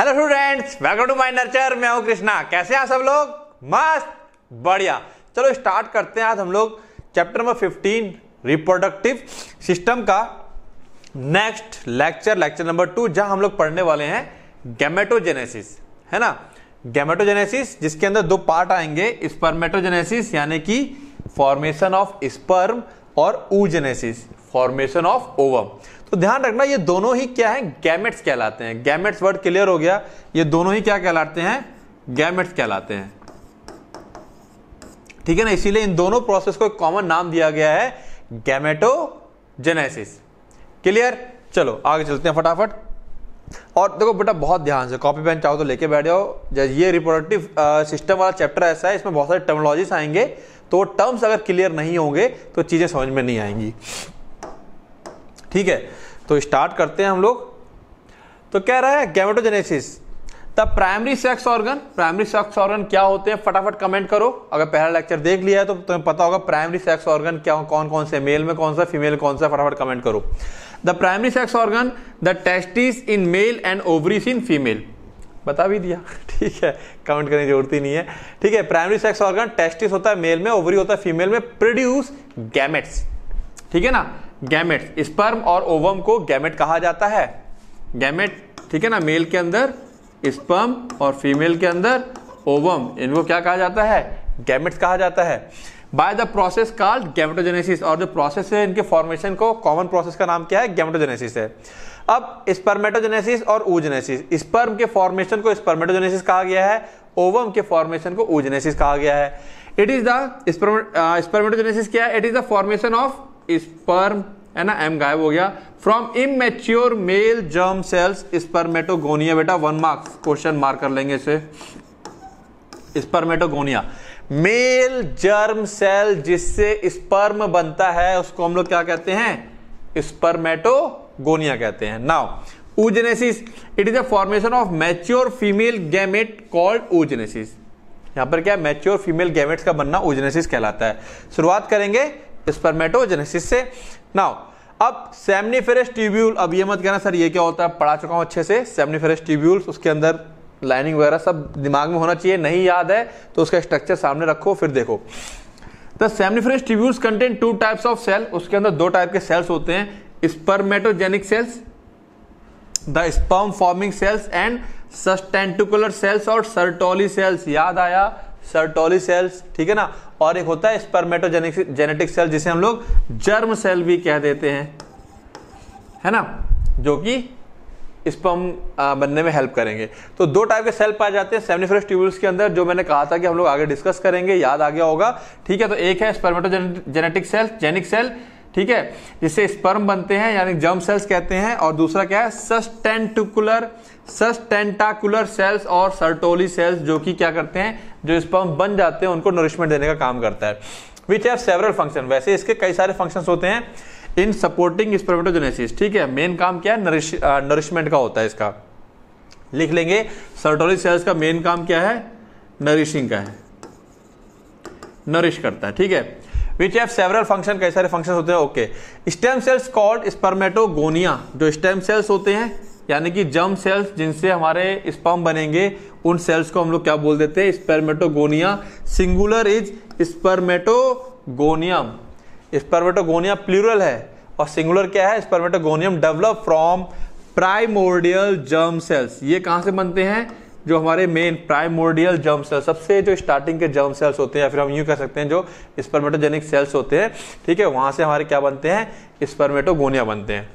Hello students welcome to my Nurture मैं हूं कृष्णा कैसे हैं सब लोग मस्त बढ़िया चलो स्टार्ट करते हैं आज हम लोग चैप्टर नंबर 15 रिप्रोडक्टिव सिस्टम का next lecture lecture number two जहां हम लोग पढ़ने वाले हैं गैमेटोजेनेसिस है ना गैमेटोजेनेसिस जिसके अंदर दो पार्ट आएंगे स्पर्मेटोजेनेसिस यानी कि फॉर्मेशन ऑफ स्पर्म और ऊजेनेसिस फॉर्मेशन ऑफ ओवम तो ध्यान रखना ये दोनों ही क्या है गैमेट्स कहलाते हैं गैमेट्स वर्ड क्लियर हो गया ये दोनों ही क्या कहलाते हैं गैमेट्स कहलाते हैं ठीक है ना इसीलिए इन दोनों प्रोसेस को एक कॉमन नाम दिया गया है गैमेटोजेनेसिस क्लियर चलो आगे चलते हैं फटाफट और देखो बेटा बहुत ध्यान से कॉपी पेन चाहो तो लेके बैठ जाओ जैसे ये रिप्रोडक्टिव सिस्टम वाला चैप्टर ऐसा है इसमें बहुत सारे टर्मोलॉजीज आएंगे तो टर्म्स अगर क्लियर नहीं होंगे तो चीज़ें समझ में नहीं आएंगी ठीक है तो स्टार्ट करते हैं हम लोग तो कह रहा है gametogenesis the primary sex organ primary sex organ क्या होते हैं फटाफट कमेंट करो अगर पहला लेक्चर देख लिया है तो तुम्हें पता होगा प्राइमरी सेक्स ऑर्गन क्या कौन कौन से मेल में कौन सा फीमेल कौन सा फटाफट कमेंट करो the primary sex organ the testis in male and ovaries in female बता भी दिया ठीक है कमेंट करने की जरूरत ही नहीं है ठीक है प्राइमरी सेक्स ऑर्गन टेस्टिस होता है मेल में ओवरी होता है फीमेल में प्रोड्यूस गैमेट्स ठीक है ना गैमेट स्पर्म और ओवम को गैमेट कहा जाता है गैमेट ठीक है ना मेल के अंदर स्पर्म और फीमेल के अंदर ओवम इनको क्या कहा जाता है गैमेट कहा जाता है by the process called gametogenesis और जो प्रोसेस है इनके फॉर्मेशन को कॉमन प्रोसेस का नाम क्या है गैमेटोजेनेसिस है अब स्पर्मेटोजेनेसिस और ऊजेनेसिस स्पर्म के फॉर्मेशन को स्पर्मेटोजेनेसिस कहा गया है ओवम के फॉर्मेशन को ऊजेनेसिस कहा गया है इट इज द स्पर्मेटोजेनेसिस क्या है it is the formation of sperm है ना एम गायब हो गया from immature male germ cells spermatogonia बेटा वन मार्क्स क्वेश्चन मार्क कर लेंगे इसे स्पर्मेटोगोनिया मेल जर्म सेल जिससे स्पर्म बनता है उसको हम लोग क्या कहते हैं स्पर्मेटोगोनिया कहते हैं now oogenesis it is a formation of mature female gamete called oogenesis यहां पर क्या मैच्योर फीमेल गैमेट्स का बनना ऊजेनेसिस कहलाता है शुरुआत करेंगे स्पर्मेटोजेनेसिस से नाउ अब सेमनीफेरस ट्यूब्यूल अब ये मत कहना सर ये क्या होता है पढ़ा चुका हूं अच्छे से सेमनीफेरस ट्यूब्यूल्स उसके अंदर लाइनिंग वगैरह सब दिमाग में होना चाहिए नहीं याद है तो उसका स्ट्रक्चर सामने रखो फिर देखो the seminiferous tubules contain two types of cell उसके अंदर दो टाइप के सेल्स होते हैं spermatogenic cells the sperm forming cells and sustentacular cells और सर्टोली सेल्स याद आया सर्टोली सेल्स ठीक है ना और एक होता है स्पर्मेटोजेनिक जेनेटिक सेल जिसे हम लोग जर्म सेल भी कह देते हैं है ना जो कि स्पम बनने में हेल्प करेंगे तो दो टाइप के सेल पाए जाते हैं सेमिनिफेरस ट्यूबल्स के अंदर जो मैंने कहा था कि हम लोग आगे डिस्कस करेंगे याद आ गया होगा ठीक है तो एक है स्पर्मेटोजेनेटिक सेल जेनिक सेल ठीक है जिससे स्पर्म बनते हैं यानी जर्म सेल्स कहते हैं और दूसरा क्या है सस्टेंटिकुलर सस्टेंटाकुलर सेल्स और सर्टोली सेल्स जो कि क्या करते हैं जो स्पर्म बन जाते हैं उनको नरिशमेंट देने का काम करता है विच हैव सेवरल फंक्शन वैसे इसके कई सारे फंक्शन होते हैं इन सपोर्टिंग स्पर्मेटोजेनेसिस ठीक है मेन काम क्या है नरिश नरिशमेंट uh, का होता है इसका लिख लेंगे सर्टोली सेल्स का मेन काम क्या है नरिशिंग का है नरिश करता है ठीक है विच हैव सेवरल फंक्शन कई सारे फंक्शन होते हैं okay stem cells called spermatogonia जो स्टेम सेल्स होते हैं यानी कि जम सेल्स जिनसे हमारे स्पर्म बनेंगे उन सेल्स को हम लोग क्या बोल देते हैं spermatogonia singular is spermatogonium spermatogonia plural है और सिंगुलर क्या है spermatogonium develop from primordial germ cells ये कहाँ से बनते हैं जो हमारे मेन प्राइमोर्डियल जर्म सेल्स सबसे जो स्टार्टिंग के जर्म सेल्स होते हैं या फिर हम यूँ कह सकते हैं जो स्पर्मेटोजेनिक सेल्स होते हैं ठीक है वहाँ से हमारे क्या बनते हैं स्पर्मेटोगोनिया बनते हैं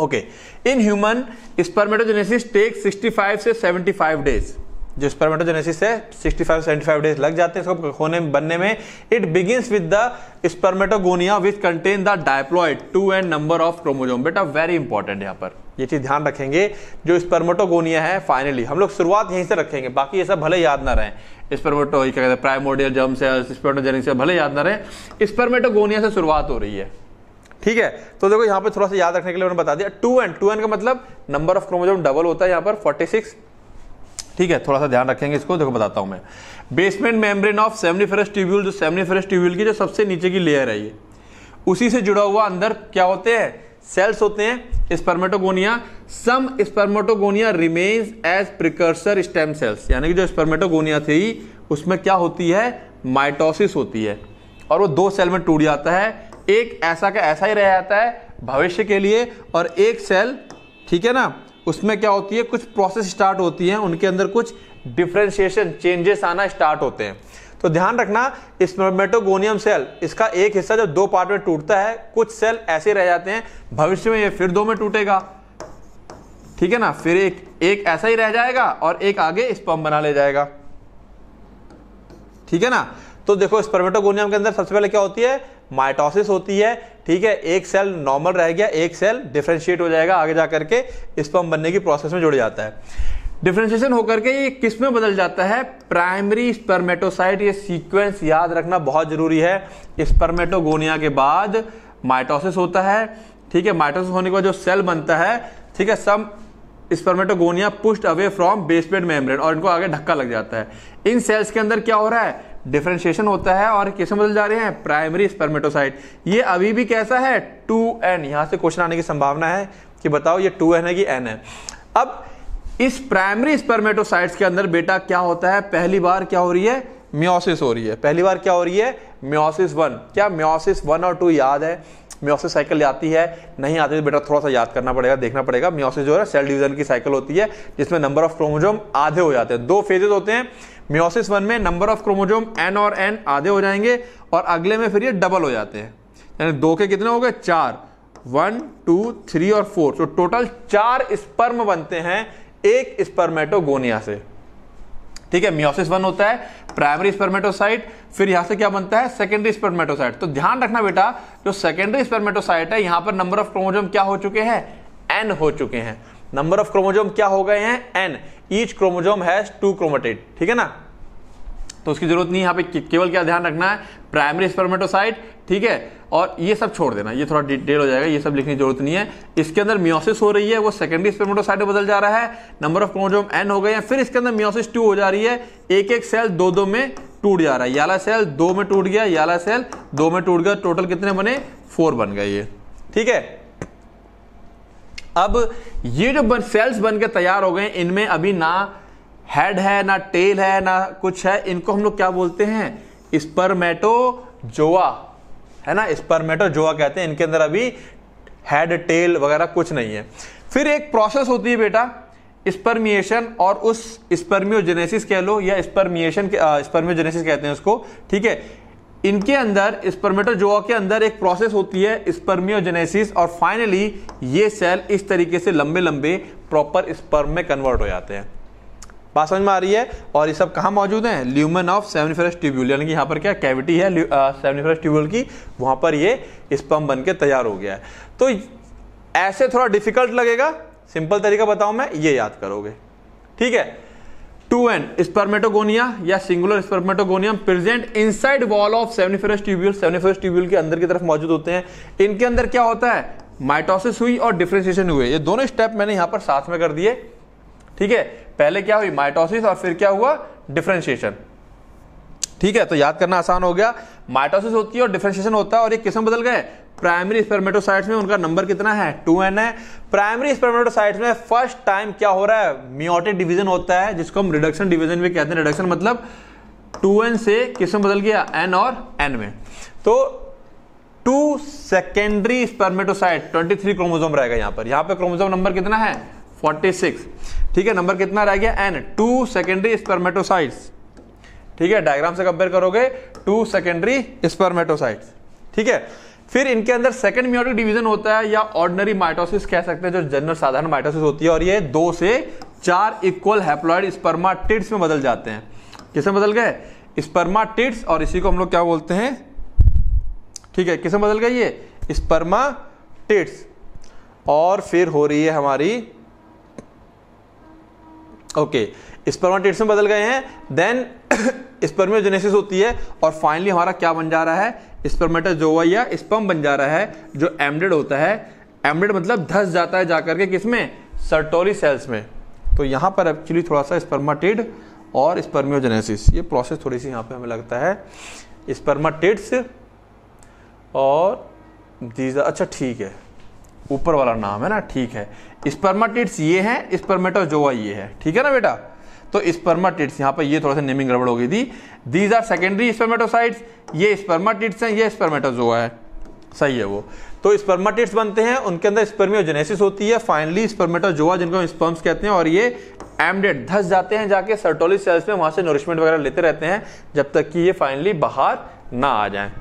okay in human spermatogenesis take 65 से 75 डेज जो स्पर्मेटोजेनेसिस है 65 से 75 डेज लग जाते हैं इसको होने बनने में it begins with the spermatogonia which contain the diploid two n number of chromosome बेटा वेरी इंपॉर्टेंट यहां पर ये चीज ध्यान रखेंगे जो स्पर्मेटोगोनिया है फाइनली हम लोग शुरुआत यहीं से रखेंगे बाकी ये सब भले याद ना रहे स्पर्मेटो क्या कहते हैं प्राइमोडियल जर्म से स्पर्मेटोजेनिक से भले याद ना रहे स्पर्मेटोगोनिया से शुरुआत हो रही है ठीक है तो देखो यहां पे थोड़ा सा याद रखने के लिए मैंने बता दिया टू एन टू एन का मतलब नंबर ऑफ क्रोमोजोम डबल होता है यहां पर फोर्टी सिक्स ठीक है थोड़ा सा ध्यान रखेंगे इसको देखो बताता हूं मैं basement membrane of seminiferous tubule जो सेमनीफेरस ट्यूब्यूल की जो सबसे नीचे की लेयर है ये उसी से जुड़ा हुआ अंदर क्या होते हैं सेल्स होते हैं spermatogonia some spermatogonia remains as precursor stem cells यानी कि जो स्पर्मेटोगोनिया थी उसमें क्या होती है माइटोसिस होती है और वो दो सेल में टूट जाता है एक ऐसा का ऐसा ही रह जाता है भविष्य के लिए और एक सेल ठीक है ना उसमें क्या होती है कुछ प्रोसेस स्टार्ट होती है उनके अंदर कुछ डिफ्रेंशिएशन चेंजेस आना स्टार्ट होते हैं तो ध्यान रखना मेटोगोनियम सेल इसका एक हिस्सा जब दो पार्ट में टूटता है कुछ सेल ऐसे रह जाते हैं भविष्य में ये फिर दो में टूटेगा ठीक है ना फिर एक एक ऐसा ही रह जाएगा और एक आगे स्पम्प बना ले जाएगा ठीक है ना तो देखो स्पर्मेटोगोनियम के अंदर सबसे पहले क्या होती है माइटोसिस होती है ठीक है एक सेल नॉर्मल रह गया एक सेल डिफ्रेंशिएट हो जाएगा आगे जाकर के स्पर्म बनने की प्रोसेस में जुड़ जाता है डिफ्रेंशिएशन होकर के ये किस में बदल जाता है प्राइमरी स्पर्मेटोसाइट ये सीक्वेंस याद रखना बहुत जरूरी है स्पर्मेटोगोनिया के बाद माइटोसिस होता है ठीक है माइटोसिस होने के बाद जो सेल बनता है ठीक है some spermatogonia pushed away from basement membrane और इनको आगे धक्का लग जाता है इन सेल्स के अंदर क्या हो रहा है डिफ्रेंशिएशन होता है और कैसे बदल जा रहे हैं प्राइमरी स्पर्मेटोसाइट ये अभी भी कैसा है टू एन यहां से क्वेश्चन आने की संभावना है कि बताओ ये टू एन है कि एन है अब इस प्राइमरी स्पर्मेटोसाइट के अंदर बेटा क्या होता है पहली बार क्या हो रही है म्योसिस हो रही है पहली बार क्या हो रही है म्योसिस वन क्या म्योसिस वन और टू याद है म्योसिस साइकिल आती है नहीं आती तो बेटा थोड़ा सा याद करना पड़ेगा देखना पड़ेगा म्योसिस जो है सेल डिवीजन की साइकिल होती है जिसमें नंबर ऑफ क्रोमोजोम आधे हो जाते हैं दो फेजेज होते हैं म्योसिस वन में नंबर ऑफ क्रोमोजोम एन और एन आधे हो जाएंगे और अगले में फिर ये डबल हो जाते हैं यानी दो के कितने हो गए चार वन टू थ्री और फोर तो टोटल चार स्पर्म बनते हैं एक स्पर्मेटोगोनिया से ठीक है मियोसिस वन होता है प्राइमरी स्पर्मेटोसाइट फिर यहां से क्या बनता है सेकेंडरी स्पर्मेटोसाइट तो ध्यान रखना बेटा जो सेकेंडरी स्पर्मेटोसाइट है यहां पर नंबर ऑफ क्रोमोजोम क्या हो चुके हैं एन हो चुके हैं नंबर ऑफ क्रोमोजोम क्या हो गए हैं n each chromosome has two chromatid ठीक है ना तो उसकी जरूरत नहीं यहाँ पे केवल क्या ध्यान रखना है प्राइमरी स्पर्मेटोसाइट ठीक है और ये सब छोड़ देना ये थोड़ा डिटेल हो जाएगा ये सब लिखने की जरूरत नहीं है इसके अंदर मियोसिस हो रही है वो सेकेंडरी स्पर्मेटोसाइट में बदल जा रहा है नंबर ऑफ क्रोमोजोम एन हो गए हैं फिर इसके अंदर मियोसिस टू हो जा रही है एक एक सेल दो दो में टूट जा रहा है याला सेल दो में टूट गया याला सेल दो में टूट गया टोटल कितने बने फोर बन गए ये ठीक है अब ये जो सेल्स बनकर तैयार हो गए इनमें अभी ना हेड है ना टेल है ना कुछ है इनको हम लोग क्या बोलते हैं स्पर्मेटो जोआ है ना स्पर्मेटो जोआ कहते हैं इनके अंदर अभी हेड टेल वगैरह कुछ नहीं है फिर एक प्रोसेस होती है बेटा स्पर्मिएशन और उस स्पर्मियोजेनेसिस कह लो या स्पर्मिएशन स्पर्मियोजेनेसिस कहते हैं उसको ठीक है इनके अंदर स्पर्मेटो जोआ के अंदर एक प्रोसेस होती है स्पर्मियोजेनेसिस और फाइनली ये सेल इस तरीके से लंबे लंबे प्रॉपर स्पर्म में कन्वर्ट हो जाते हैं बात समझ में आ रही है और ये सब कहाँ मौजूद हैं ल्यूमन ऑफ सेवनिफेरस ट्यूब्यूल यानी कि यहाँ पर क्या कैविटी है सेवनिफेरस ट्यूब्यूल की वहाँ पर ये स्पम बन के तैयार हो गया है तो ऐसे थोड़ा डिफिकल्ट लगेगा सिंपल तरीका बताऊं मैं ये याद करोगे ठीक है टू एन स्पर्मेटोगोनिया या singular spermatogonium present inside wall of seminiferous tubule seminiferous tubule के अंदर की तरफ मौजूद होते हैं इनके अंदर क्या होता है माइटोसिस हुई और डिफ्रेंसिएशन हुए ये दोनों स्टेप मैंने यहां पर साथ में कर दिए ठीक है पहले क्या हुई माइटोसिस और फिर क्या हुआ डिफ्रेंशिएशन ठीक है तो याद करना आसान हो गया माइटोसिस होती है और डिफ्रेंशिएशन होता है और ये किस्म बदल गए प्राइमरी स्पर्मेटोसाइट्स में उनका नंबर कितना है टू एन है प्राइमरी स्पर्मेटोसाइट्स में फर्स्ट टाइम क्या हो रहा है मियोटिक डिवीजन होता है जिसको हम रिडक्शन डिवीजन भी कहते हैं रिडक्शन मतलब टू एन से किस्म बदल गया एन और एन में तो two secondary spermatocyte twenty three chromosome रहेगा यहां पर यहां पर क्रोमोजोम नंबर कितना है फोर्टी सिक्स ठीक है नंबर कितना रह गया एन टू सेकेंडरी स्पर्मेटोसाइट्स ठीक है डायग्राम से कंपेयर करोगे टू सेकेंडरी स्पर्मेटोसाइट्स ठीक है फिर इनके अंदर सेकेंड मियोटिक डिवीजन होता है या ऑर्डिनरी माइटोसिस कह सकते हैं जो जनरल साधारण माइटोसिस होती है और ये दो से चार इक्वल हैप्लॉइड स्पर्माटिड्स में बदल जाते हैं किसे बदल गए स्पर्माटिड्स और इसी को हम लोग क्या बोलते हैं ठीक है किसे बदल गए ये स्पर्माटिड्स और फिर हो रही है हमारी ओके स्पर्माटेट्स में बदल गए हैं देन स्पर्मियोजेनेसिस होती है और फाइनली हमारा क्या बन जा रहा है स्पर्मेटा हुआ या स्पम बन जा रहा है जो एमडेड होता है एमडेड मतलब धस जाता है जाकर के किस में सर्टोरी सेल्स में तो यहाँ पर एक्चुअली थोड़ा सा स्पर्माटेड और स्पर्मियोजेनेसिस ये प्रोसेस थोड़ी सी यहाँ पे हमें लगता है स्पर्माटिड्स और दीज अच्छा ठीक है ऊपर वाला नाम है ना ठीक है स्पर्माटिट्स ये है स्पर्मेटोजोआ ये है ठीक है ना बेटा तो स्पर्माटिट्स यहाँ पर ये थोड़ा सा नेमिंग गड़बड़ हो गई थी दीज आर सेकेंडरी स्पर्मेटोसाइट्स ये स्पर्माटिट्स हैं ये स्पर्मेटोजोआ है सही है वो तो स्पर्माटिट्स बनते हैं उनके अंदर स्पर्मियोजेनेसिस होती है फाइनली स्पर्मेटोजोआ जिनको हम स्पर्म्स कहते हैं और ये एमडेड धस जाते हैं जाके सर्टोलिस सेल्स में वहाँ से नरिशमेंट वगैरह लेते रहते हैं जब तक कि ये फाइनली बाहर ना आ जाए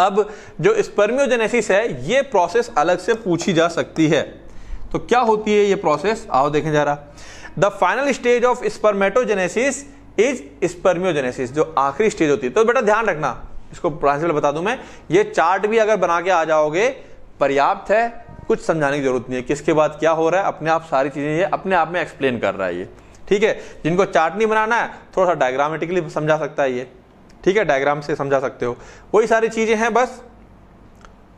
अब जो स्पर्मियोजेनेसिस है ये प्रोसेस अलग से पूछी जा सकती है तो क्या होती है ये प्रोसेस आओ देखें रहा the final stage of spermatogenesis is spermiogenesis जो आखिरी स्टेज होती है तो बेटा ध्यान रखना इसको प्रिंसिपल बता दूं मैं ये चार्ट भी अगर बना के आ जाओगे पर्याप्त है कुछ समझाने की जरूरत नहीं है किसके बाद क्या हो रहा है अपने आप सारी चीज़ें ये अपने आप में एक्सप्लेन कर रहा है ये ठीक है जिनको चार्ट नहीं बनाना है थोड़ा सा डायग्रामेटिकली समझा सकता है ये ठीक है डायग्राम से समझा सकते हो वही सारी चीज़ें हैं बस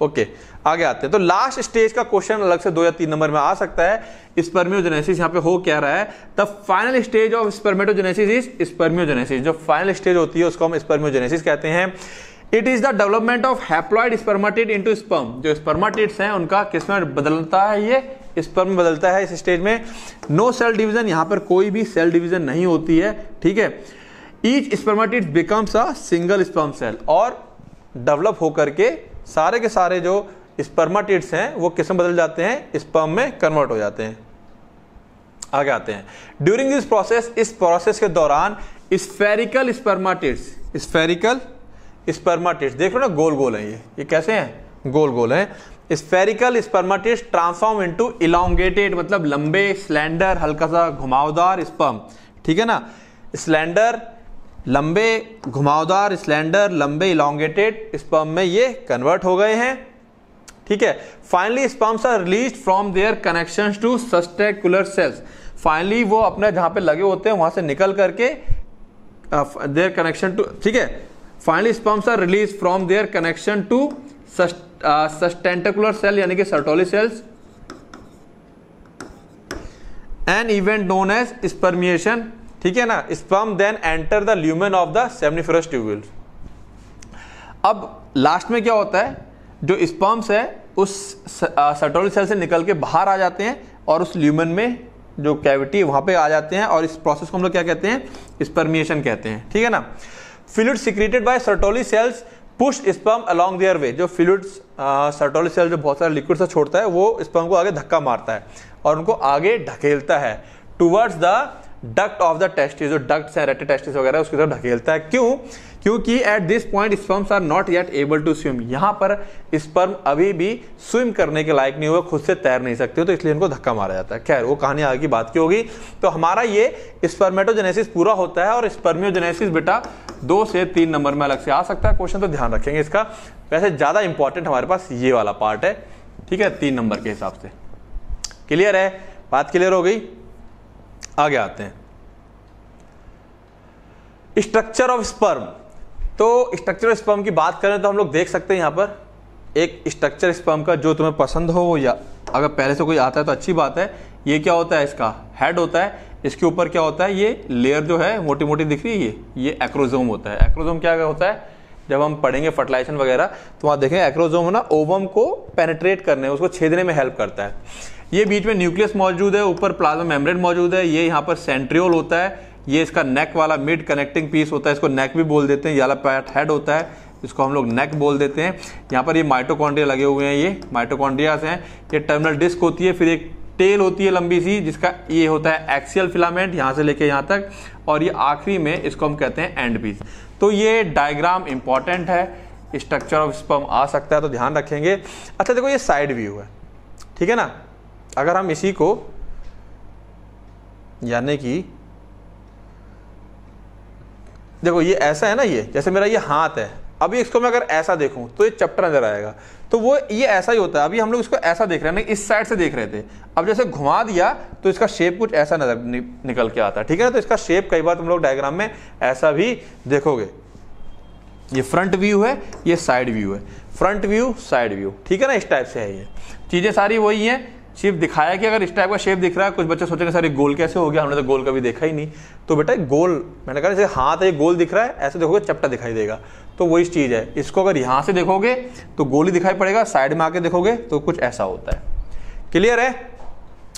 ओके आगे आते हैं तो लास्ट स्टेज का क्वेश्चन अलग से दो या तीन नंबर में आ सकता है स्पर्मियोजेनेसिस यहां पे हो क्या रहा है the final stage of spermatogenesis is spermiogenesis जो फाइनल स्टेज होती है उसको हम स्पर्मियोजेनेसिस कहते हैं it is the development of haploid spermatid into sperm जो स्पर्माटिड्स हैं उनका किस बदलता है ये स्पर्म बदलता है इस स्टेज में नो सेल डिवीजन यहां पर कोई भी सेल डिवीजन नहीं होती है ठीक है each spermatid becomes a single sperm cell और डेवलप होकर के सारे के सारे जो स्पर्माटिट्स हैं वो किस्म बदल जाते हैं स्पर्म में कन्वर्ट हो जाते हैं आगे आते हैं ड्यूरिंग दिस प्रोसेस इस प्रोसेस के दौरान स्फेरिकल स्पर्माटिट्स स्फेरिकल स्पर्माटिट्स देख लो ना गोल गोल हैं ये ये कैसे हैं गोल गोल हैं spherical spermatids transform into elongated मतलब लंबे स्लेंडर हल्का सा घुमावदार स्पर्म ठीक है ना स्लेंडर लंबे घुमावदार स्लेंडर लंबे इलांगेटेड स्पर्म में ये कन्वर्ट हो गए हैं ठीक है finally sperms are release from their connection to sustentacular cells finally वो अपने जहां पे लगे होते हैं वहां से निकल करके देयर कनेक्शन टू ठीक है finally sperms are release from their connection to sustentacular cell यानी कि Sertoli cells an event known as spermiation ठीक है ना sperm then enter the lumen of the seminiferous tubule अब लास्ट में क्या होता है जो स्पर्म्स है उस सटोल सेल से निकल के बाहर आ जाते हैं और उस ल्यूमेन में जो कैविटी वहां पे आ जाते हैं और इस प्रोसेस को हम लोग क्या कहते हैं स्पर्मिएशन कहते हैं ठीक है ना fluid secreted by Sertoli cells push sperm along their way जो फ्लूड सर्टोली सेल जो बहुत सारे लिक्विड सा छोड़ता है वो स्पर्म को आगे धक्का मारता है और उनको आगे ढकेलता है towards the duct of the testis जो डक्ट है रेटे टेस्टिस वगैरह उसकी तरफ ढकेलता है क्यों क्योंकि at this point sperms are not yet able to swim यहां पर स्पर्म अभी भी स्विम करने के लायक नहीं हुआ खुद से तैर नहीं सकते तो इसलिए इनको धक्का मारा जाता है खैर वो कहानी आगे की बात की होगी तो हमारा ये स्पर्मेटोजेनेसिस पूरा होता है और स्पर्मियोजेनेसिस बेटा दो से तीन नंबर में अलग से आ सकता है क्वेश्चन तो ध्यान रखेंगे इसका वैसे ज़्यादा इंपॉर्टेंट हमारे पास ये वाला पार्ट है ठीक है तीन नंबर के हिसाब से क्लियर है बात क्लियर हो गई आगे आते हैं स्ट्रक्चर ऑफ स्पर्म तो स्ट्रक्चर ऑफ स्पर्म की बात करें तो हम लोग देख सकते हैं यहां पर एक स्ट्रक्चर स्पर्म का जो तुम्हें पसंद हो या अगर पहले से कोई आता है तो अच्छी बात है ये क्या होता है इसका हेड होता है इसके ऊपर क्या होता है ये लेयर जो है मोटी मोटी दिख रही है ये एक्रोजोम होता है एक्रोजोम क्या होता है जब हम पढ़ेंगे फर्टिलाइजेशन वगैरह तो वहां देखें एक्रोजोम ना ओवम को पेनेट्रेट करने उसको छेदने में हेल्प करता है ये बीच में न्यूक्लियस मौजूद है ऊपर प्लाज्मा मेम्ब्रेन मौजूद है ये यहाँ पर सेंट्रियोल होता है ये इसका नेक वाला मिड कनेक्टिंग पीस होता है इसको नेक भी बोल देते हैं याला पैट हेड होता है इसको हम लोग नेक बोल देते हैं यहाँ पर ये माइटोकॉन्ड्रिया लगे हुए हैं ये माइटोकॉन्ड्रियाज हैं ये टर्मिनल डिस्क होती है फिर एक टेल होती है लंबी सी जिसका ये होता है एक्सियल फिलामेंट यहाँ से लेके यहाँ तक और ये आखिरी में इसको हम कहते हैं एंड पीस तो ये डायग्राम इंपॉर्टेंट है स्ट्रक्चर ऑफ स्पम आ सकता है तो ध्यान रखेंगे अच्छा देखो ये साइड व्यू है ठीक है ना अगर हम इसी को यानी कि देखो ये ऐसा है ना ये जैसे मेरा ये हाथ है अभी इसको मैं अगर ऐसा देखूं तो ये चपटा नजर आएगा तो वो ये ऐसा ही होता है अभी हम लोग इसको ऐसा देख रहे हैं ना इस साइड से देख रहे थे अब जैसे घुमा दिया तो इसका शेप कुछ ऐसा नजर नि, निकल के आता है ठीक है ना तो इसका शेप कई बार तुम लोग डायग्राम में ऐसा भी देखोगे ये फ्रंट व्यू है ये साइड व्यू है फ्रंट व्यू साइड व्यू ठीक है ना इस टाइप से है ये चीज़ें सारी वही हैं शेप दिखाया कि अगर इस टाइप का शेप दिख रहा है कुछ बच्चे सोचेंगे सर ये गोल कैसे हो गया हमने तो गोल कभी देखा ही नहीं तो बेटा गोल मैंने कहा जैसे हाथ है गोल दिख रहा है ऐसे देखोगे चपटा दिखाई देगा तो वही चीज़ है इसको अगर यहाँ से देखोगे तो गोल ही दिखाई पड़ेगा साइड में आके देखोगे तो कुछ ऐसा होता है क्लियर है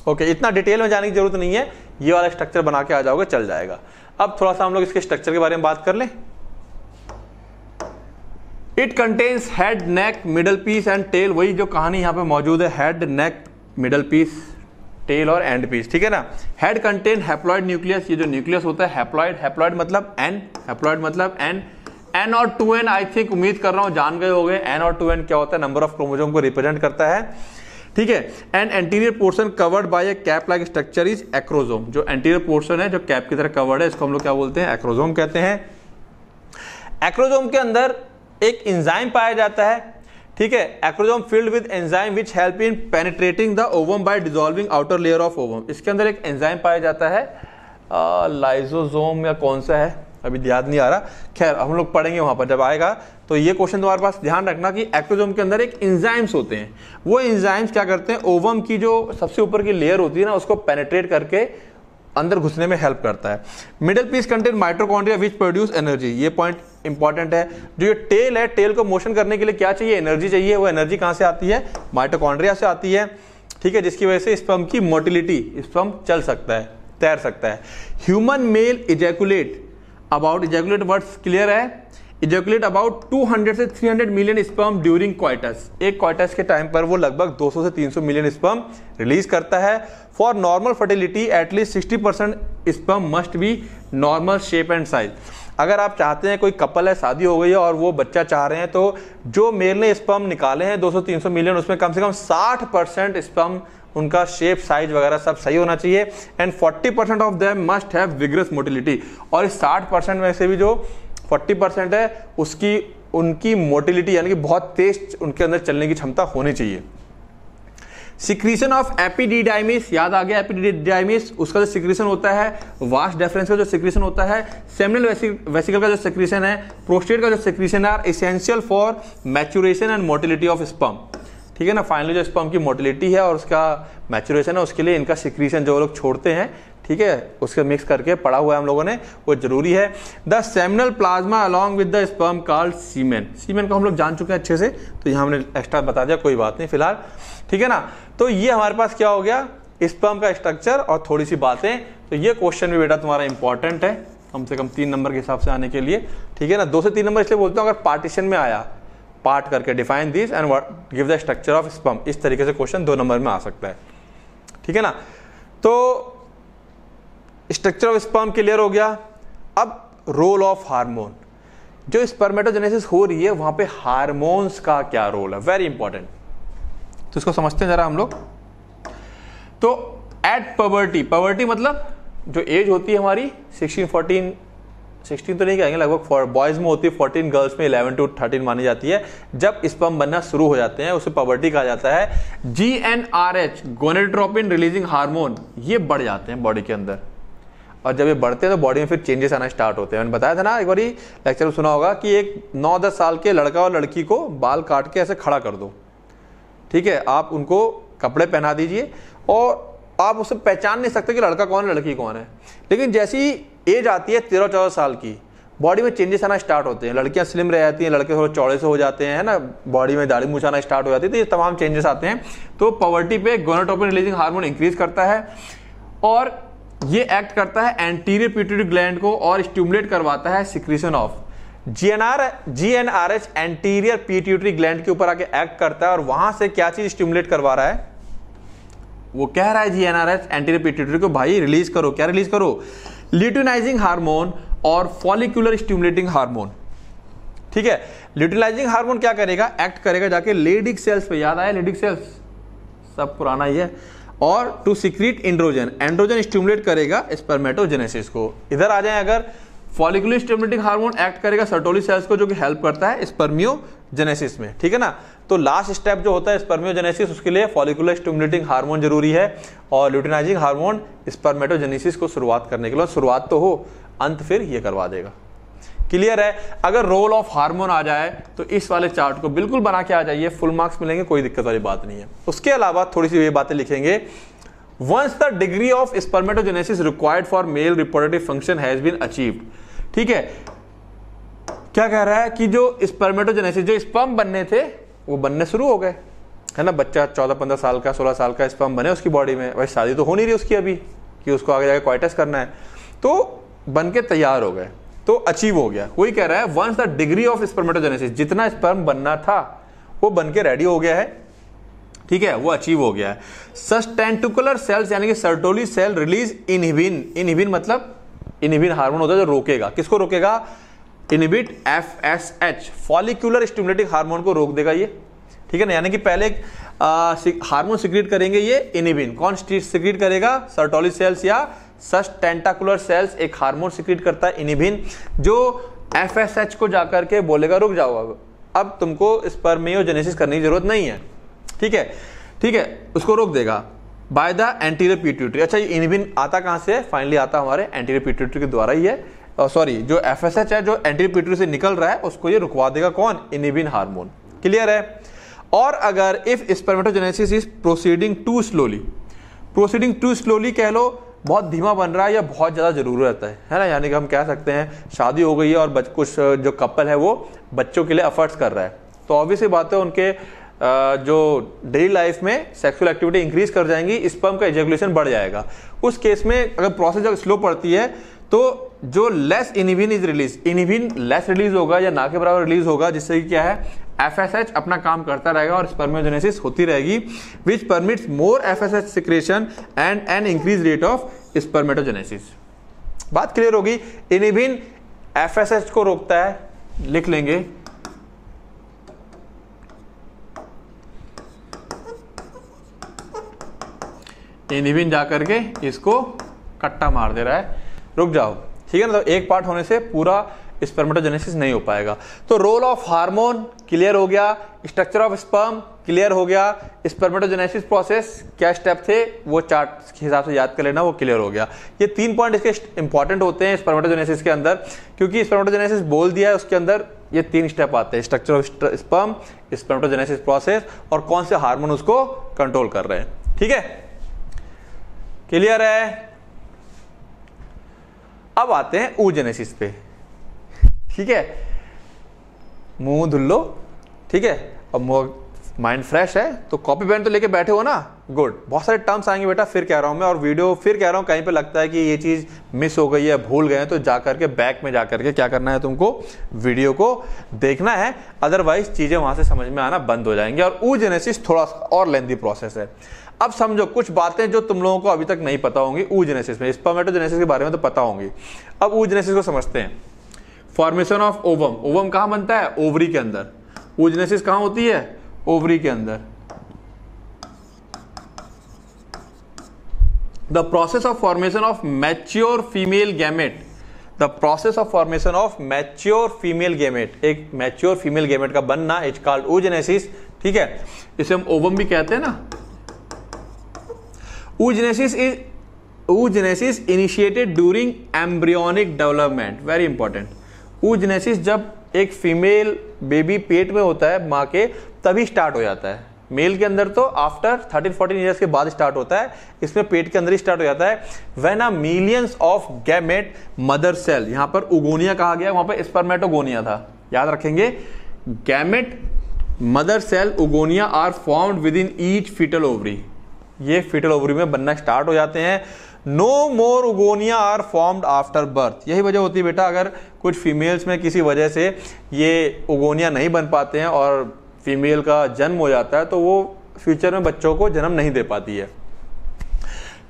ओके इतना डिटेल में जाने की जरूरत नहीं है ये वाला स्ट्रक्चर बना के आ जाओगे चल जाएगा अब थोड़ा सा हम लोग इसके स्ट्रक्चर के बारे में बात कर लें it contains head neck middle piece and tail वही जो कहानी यहाँ पे मौजूद है head neck middle piece tail और एंड पीस ठीक है ना हेड कंटेन हैप्लॉइड न्यूक्लियस ये जो न्यूक्लियस होता है हैप्लॉइड हैप्लॉइड मतलब एन हैप्लॉइड मतलब एन एन और टू एन आई थिंक उम्मीद कर रहा हूँ जान गए हो गए एन और टू एन क्या होता है नंबर ऑफ क्रोमोजोम को रिप्रेजेंट करता है ठीक है and anterior portion covered by a cap like structure is acrosome जो एंटीरियर पोर्शन है जो कैप की तरह कवर्ड है इसको हम लोग क्या बोलते हैं एक्रोजोम कहते हैं एक्रोजोम के अंदर एक इंजाइम पाया जाता है ठीक है acrosome filled with enzyme which help in penetrating the ovum by dissolving outer layer of ovum इसके अंदर एक एंजाइम पाया जाता है लाइजोजोम या कौन सा है अभी याद नहीं आ रहा खैर हम लोग पढ़ेंगे वहां पर जब आएगा तो ये क्वेश्चन तुम्हारे पास ध्यान रखना कि एक्ट्रोजोम के अंदर एक एंजाइम्स होते हैं वो एंजाइम्स क्या करते हैं ओवम की जो सबसे ऊपर की लेयर होती है ना उसको पेनेट्रेट करके अंदर घुसने में हेल्प करता है middle piece contain mitochondria which produce energy ये पॉइंट इंपॉर्टेंट है जो ये टेल है टेल को मोशन करने के लिए क्या चाहिए एनर्जी चाहिए वो एनर्जी कहाँ से आती है माइट्रोकॉन्ड्रिया से आती है ठीक है जिसकी वजह से स्पम की मोटिलिटी स्पम चल सकता है तैर सकता है human male ejaculate about ejaculate words clear है इजोकुलेट अबाउट 200 से 300 मिलियन स्पर्म ड्यूरिंग क्वाइटस एक क्वाइटस के टाइम पर वो लगभग 200 से 300 मिलियन स्पर्म रिलीज करता है for normal fertility at least 60 percent sperm must be normal shape and size अगर आप चाहते हैं कोई कपल है शादी हो गई है और वो बच्चा चाह रहे हैं तो जो मेल ने स्पर्म निकाले हैं 200-300 मिलियन उसमें कम से कम 60 परसेंट स्पर्म उनका शेप साइज वगैरह सब सही होना चाहिए and 40 percent of them must have vigorous motility और इस 60 परसेंट में से भी जो फोर्टी परसेंट है उसकी उनकी मोटिलिटी यानी कि बहुत तेज उनके अंदर चलने की क्षमता होनी चाहिए सिक्रीशन ऑफ एपीडीडाइमिस याद आ गया एपीडीडाइमिस उसका जो सिक्रीशन होता है वास्ट डेफरेंस का जो सिक्रीशन होता है सेमिनल वेसिकल का जो सिक्रीशन है प्रोस्टेट का जो सिक्रीशन है essential for maturation and motility of sperm ठीक है ना फाइनली जो स्पम की मोटिलिटी है और उसका मैचुरेशन है उसके लिए इनका सिक्रीशन जो लोग छोड़ते हैं ठीक है उसके मिक्स करके पढ़ा हुआ है हम लोगों ने वो जरूरी है the seminal plasma along with the sperm called semen semen को हम लोग जान चुके हैं अच्छे से तो यहाँ हमने एक्स्ट्रा बता दिया कोई बात नहीं फिलहाल ठीक है ना तो ये हमारे पास क्या हो गया स्पर्म का स्ट्रक्चर और थोड़ी सी बातें तो ये क्वेश्चन भी बेटा तुम्हारा इंपॉर्टेंट है कम से कम तीन नंबर के हिसाब से आने के लिए ठीक है ना दो से तीन नंबर इसलिए बोलता हूँ अगर पार्टीशन में आया पार्ट करके define this and give the structure of sperm इस तरीके से क्वेश्चन दो नंबर में आ सकता है ठीक है ना तो स्ट्रक्चर ऑफ स्पर्म क्लियर हो गया अब रोल ऑफ हार्मोन जो स्पर्मेटोजेनेसिस हो रही है वहां पे हार्मोन्स का क्या रोल है वेरी इंपॉर्टेंट तो इसको समझते हैं जरा हम लोग तो एट पवर्टी पवर्टी मतलब जो एज होती है हमारी 16, फोर्टीन सिक्सटीन तो नहीं कहेंगे लगभग फॉर बॉयज़ में होती है फोर्टीन गर्ल्स में इलेवन टू थर्टीन मानी जाती है जब स्पम बनना शुरू हो जाते हैं उसे पवर्टी कहा जाता है G N R H gonadotropin releasing hormone ये बढ़ जाते हैं बॉडी के अंदर और जब ये बढ़ते हैं तो बॉडी में फिर चेंजेस आना स्टार्ट होते हैं मैंने बताया था ना एक बार लेक्चर में सुना होगा कि एक नौ दस साल के लड़का और लड़की को बाल काट के ऐसे खड़ा कर दो ठीक है आप उनको कपड़े पहना दीजिए और आप उसे पहचान नहीं सकते कि लड़का कौन है लड़की कौन है लेकिन जैसी एज आती है तेरह चौदह साल की बॉडी में चेंजेस आना स्टार्ट होते हैं लड़कियां स्लिम रह जाती हैं लड़के थोड़े चौड़े से हो जाते हैं ना बॉडी में दाढ़ी मूछ स्टार्ट हो जाती है तो ये तमाम चेंजेस आते हैं तो पॉवर्टी पे गोनाटोपिन रिलीजिंग हार्मोन इंक्रीज करता है और ये एक्ट करता है एंटीरियर पिट्यूटरी ग्लैंड को और स्टिमुलेट करवाता है secretion of GNR GNRH anterior pituitary gland के ऊपर आके एक्ट करता है और वहां से क्या चीज स्टिमुलेट करवा रहा है वो कह रहा है जीएनआरएच एंटीरियर पिट्यूटरी को भाई रिलीज करो क्या रिलीज करो ल्यूटिनाइजिंग हार्मोन और फॉलिकुलर स्टिमुलेटिंग हार्मोन ठीक है ल्यूटिनाइजिंग हार्मोन क्या करेगा एक्ट करेगा जाके लेडिक सेल्स पे याद आया लेडिक सेल्स सब पुराना ही है और to secrete androgen androgen stimulate करेगा स्पर्मेटोजेनेसिस को इधर आ जाए अगर फॉलिकुलर स्टिमुलेटिंग हार्मोन एक्ट करेगा सर्टोली सेल्स को जो कि हेल्प करता है स्पर्मियोजेनेसिस में ठीक है ना तो लास्ट स्टेप जो होता है स्पर्मियोजेनेसिस उसके लिए फॉलिकुलर स्टिमुलेटिंग हार्मोन जरूरी है और ल्यूटिनाइजिंग हार्मोन स्पर्मेटोजेनेसिस को शुरुआत करने के लिए शुरुआत तो हो अंत फिर ये करवा देगा क्लियर है अगर रोल ऑफ हार्मोन आ जाए तो इस वाले चार्ट को बिल्कुल बना के आ जाइए फुल मार्क्स मिलेंगे कोई दिक्कत वाली बात नहीं है उसके अलावा थोड़ी सी ये बातें लिखेंगे once the degree of spermatogenesis required for male reproductive function has been achieved ठीक है क्या कह रहा है कि जो स्पर्मेटोजेनेसिस जो स्पर्म बनने थे वो बनने शुरू हो गए है ना बच्चा चौदह पंद्रह साल का सोलह साल का स्पर्म बने उसकी बॉडी में भाई शादी तो हो नहीं रही उसकी अभी कि उसको आगे जाके क्वाइटस करना है तो बन के तैयार हो गए तो अचीव हो गया वही कह रहा है once the degree of spermatogenesis जितना स्पर्म बनना था वो बन के रेडी हो गया है ठीक है वो अचीव हो गया है सस्टेंटिकुलर सेल्स यानी कि Sertoli cell release inhibin inhibin मतलब इनहिबिन हार्मोन होता है जो रोकेगा किसको रोकेगा inhibit F S H follicular stimulating hormone को रोक देगा ये ठीक है ना यानी कि पहले हार्मोन सिक्रीट करेंगे ये इनिबिन कौन सिक्रीट करेगा सर्टोली सेल्स या सच टेंटाकुलर सेल्स एक हार्मोन सिक्रीट करता है इनिबिन जो एफ को जाकर के बोलेगा रुक जाओ अब अब तुमको स्पर्मेयोजेनेसिस करने की जरूरत नहीं है ठीक है ठीक है उसको रोक देगा बाय द एंटीरियर पिट्यूटरी अच्छा ये इनबिन आता कहाँ से फाइनली आता हमारे एंटीरियर पिट्यूटरी के द्वारा ही है सॉरी जो एफ है जो एंटीरियर पिट्यूटरी से निकल रहा है उसको ये रुकवा देगा कौन इनिबिन हार्मोन क्लियर है और अगर if spermatogenesis is proceeding too slowly proceeding too slowly कह लो बहुत धीमा बन रहा है या बहुत ज़्यादा ज़रूरत है है ना यानी कि हम कह सकते हैं शादी हो गई है और बच कुछ जो कपल है वो बच्चों के लिए अफर्ट्स कर रहा है तो ऑब्वियसली बात है उनके जो डेली लाइफ में सेक्सुअल एक्टिविटी इंक्रीज कर जाएंगी इस स्पर्म का एजेकुलेशन बढ़ जाएगा उस केस में अगर प्रोसेस जब स्लो पड़ती है तो जो लेस इनिविन इज रिलीज इनिविन लेस रिलीज होगा या ना के बराबर रिलीज होगा जिससे कि क्या है एफ एस एच अपना काम करता रहेगा और स्पर्मियोजेनेसिस होती रहेगी which permits more F S H secretion and an increase rate of spermatogenesis बात क्लियर होगी इनिबिन एफ एस एच को रोकता है लिख लेंगे इनिबिन जाकर के इसको कट्टा मार दे रहा है रुक जाओ ठीक है ना तो एक पार्ट होने से पूरा स्पर्मेटोजेनेसिस नहीं हो पाएगा तो रोल ऑफ हार्मोन क्लियर हो गया स्ट्रक्चर ऑफ स्पर्म क्लियर हो गया स्पर्मेटोजेनेसिस प्रोसेस क्या स्टेप थे वो चार्ट के हिसाब से याद कर लेना वो क्लियर हो गया ये तीन पॉइंट इसके इंपॉर्टेंट होते हैं स्पर्मेटोजेनेसिस के अंदर क्योंकि स्पर्मेटोजेनेसिस बोल दिया है उसके अंदर ये तीन स्टेप आते हैं structure of sperm spermatogenesis process और कौन से हार्मोन उसको कंट्रोल कर रहे हैं ठीक है क्लियर है अब आते हैं ऊजेनेसिस पे ठीक है मुंह धुल लो ठीक है और माइंड फ्रेश है तो कॉपी पेन तो लेके बैठे हो ना गुड बहुत सारे टर्म्स आएंगे बेटा फिर कह रहा हूँ मैं और वीडियो फिर कह रहा हूँ कहीं पे लगता है कि ये चीज़ मिस हो गई है भूल गए तो जा करके बैक में जा करके क्या करना है तुमको वीडियो को देखना है अदरवाइज चीज़ें वहां से समझ में आना बंद हो जाएंगी और ऊ जेनेसिस थोड़ा सा और लेंदी प्रोसेस है अब समझो कुछ बातें जो तुम लोगों को अभी तक नहीं पता होंगी ऊ जेनेसिस में स्पर्मेटोजेनेसिस के बारे में तो पता होंगी अब ऊ जेनेसिस को समझते हैं फॉर्मेशन ऑफ ओवम ओवम कहां बनता है ओवरी के अंदर ओजनेसिस कहां होती है ओवरी के अंदर the process of formation of mature female gamete the process of formation of mature female gamete एक मैच्योर फीमेल गैमेट का बनना इज कॉल्ड ओजनेसिस ठीक है इसे हम ओवम भी कहते हैं ना oogenesis is oogenesis initiated during embryonic development very important oogenesis जब एक फीमेल बेबी पेट में होता है माँ के तभी स्टार्ट हो जाता है मेल के अंदर तो आफ्टर 13 14 ईयर्स के बाद स्टार्ट होता है इसमें पेट के अंदर ही स्टार्ट हो जाता है when ah millions of gamete mother cell यहां पर उगोनिया कहा गया वहां पर स्पर्मेटोगोनिया था याद रखेंगे gamete mother cell oogonia are formed within each fetal ovary ये फिटल ओवरी में बनना स्टार्ट हो जाते हैं no more oogonia are formed after birth यही वजह होती है बेटा अगर कुछ फीमेल्स में किसी वजह से ये उगोनिया नहीं बन पाते हैं और फीमेल का जन्म हो जाता है तो वो फ्यूचर में बच्चों को जन्म नहीं दे पाती है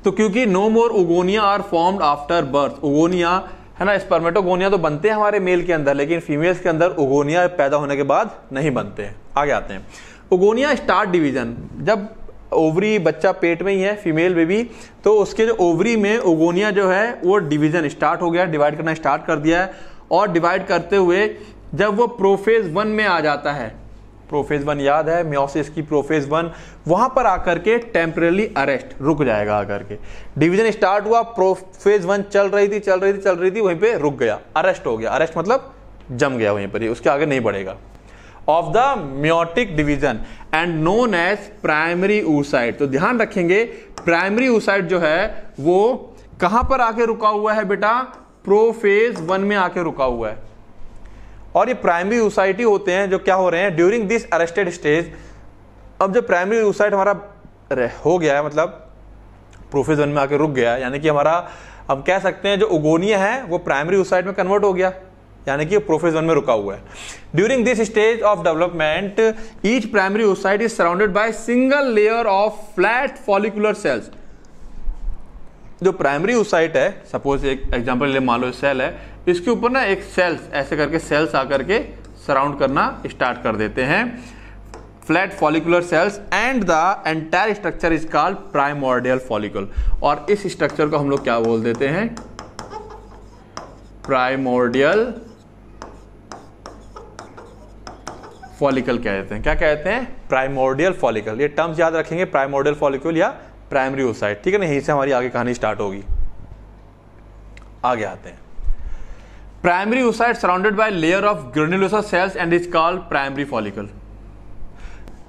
तो क्योंकि no more oogonia are formed after birth oogonia है ना स्पर्मेटोगोनिया तो बनते हैं हमारे मेल के अंदर लेकिन फीमेल्स के अंदर उगोनिया पैदा होने के बाद नहीं बनते हैं आगे आते हैं उगोनिया स्टार्ट डिवीजन जब ओवरी बच्चा पेट में ही है फीमेल बेबी तो उसके जो ओवरी में ओगोनिया जो है वो डिवीजन स्टार्ट हो गया डिवाइड करना स्टार्ट कर दिया है और डिवाइड करते हुए जब वो प्रोफेज वन में आ जाता है प्रोफेज वन याद है म्योसिस की प्रोफेज वन वहां पर आकर के टेम्परेली अरेस्ट रुक जाएगा आकर के डिवीजन स्टार्ट हुआ प्रोफेज वन चल रही थी चल रही थी चल रही थी वहीं पे रुक गया अरेस्ट हो गया अरेस्ट मतलब जम गया वहीं पर ही उसके आगे नहीं बढ़ेगा of the meiotic division and known as primary oocyte तो ध्यान रखेंगे प्राइमरी ऊसाइड जो है वो कहां पर आके रुका हुआ है बेटा प्रोफेज वन में आके रुका हुआ है और ये प्राइमरी ऊसाइट ही होते हैं जो क्या हो रहे हैं ड्यूरिंग दिस अरेस्टेड स्टेज अब जब प्राइमरी ऊसाइट हमारा हो गया है मतलब प्रोफेज वन में आके रुक गया यानी कि हमारा हम कह सकते हैं जो उगोनिया है वो प्राइमरी ऊसाइट में कन्वर्ट हो गया यानी कि प्रोफेज वन में रुका हुआ है during this stage of development each primary oocyte is surrounded by single layer of flat follicular cells जो प्राइमरी ओसाइट है सपोज एक एग्जाम्पल ले मान लो सेल है इसके ऊपर ना एक सेल्स ऐसे करके सेल्स आकर के सराउंड करना स्टार्ट कर देते हैं flat follicular cells and the entire structure is called primordial follicle और इस स्ट्रक्चर को हम लोग क्या बोल देते हैं प्राइमोर्डियल फॉलिकल कहते हैं क्या कहते हैं प्राइमोडियल फॉलिकल ये टर्म्स याद रखेंगे प्राइमोडियल फॉलिकल या प्राइमरी ओसाइट ठीक है ना यहीं से हमारी आगे कहानी स्टार्ट होगी आगे आते हैं primary oocyte surrounded by layer of granulosa cells and is called primary follicle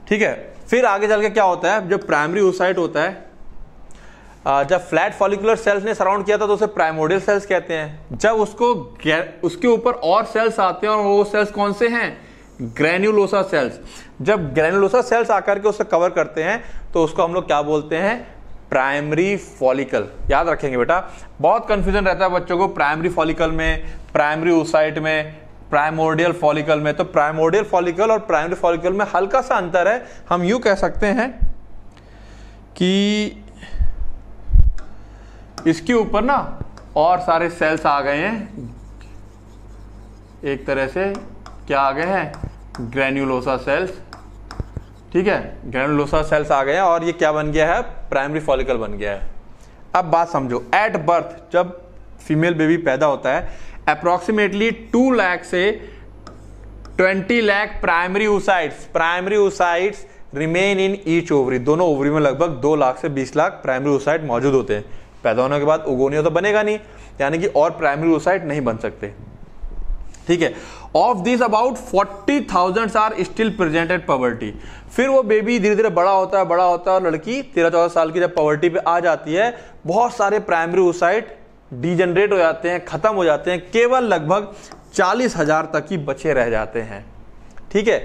ठीक है फिर आगे चल के क्या होता है जो प्राइमरी ओसाइट होता है जब फ्लैट फॉलिकुलर सेल्स ने सराउंड किया था तो उसे प्राइमोडियल सेल्स कहते हैं जब उसको उसके ऊपर और सेल्स आते हैं और वो सेल्स कौन से हैं ग्रेन्यूलोसा सेल्स जब ग्रेन्यूलोसा सेल्स आकर के उसे कवर करते हैं तो उसको हम लोग क्या बोलते हैं प्राइमरी फॉलिकल याद रखेंगे बेटा बहुत कंफ्यूजन रहता है बच्चों को प्राइमरी फॉलिकल में प्राइमरी ओसाइट में प्राइमोडियल फॉलिकल में तो प्राइमोडियल फॉलिकल और प्राइमरी फॉलिकल में हल्का सा अंतर है हम यू कह सकते हैं कि इसके ऊपर ना और सारे सेल्स आ गए हैं एक तरह से क्या आ गए हैं ग्रैन्यूलोसा सेल्स ठीक है ग्रैन्यूलोसा सेल्स आ गए हैं और ये क्या बन गया है प्राइमरी फॉलिकल बन गया है अब बात समझो एट बर्थ जब फीमेल बेबी पैदा होता है अप्रॉक्सीमेटली टू लैख से twenty lakh primary oocytes primary oocytes remain in each ovary दोनों ओवरी में लगभग दो लाख से बीस लाख प्राइमरी ओसाइट मौजूद होते हैं पैदा होने के बाद उगोनिया तो बनेगा नहीं यानी कि और प्राइमरी ओसाइट नहीं बन सकते ठीक है of this about forty thousand are still presented puberty फिर वो बेबी धीरे धीरे बड़ा होता है बड़ा होता है और लड़की तेरह चौदह साल की जब पॉवर्टी पे आ जाती है बहुत सारे प्राइमरी ओसाइट डिजनरेट हो जाते हैं खत्म हो जाते हैं केवल लगभग चालीस हजार तक ही बचे रह जाते हैं ठीक है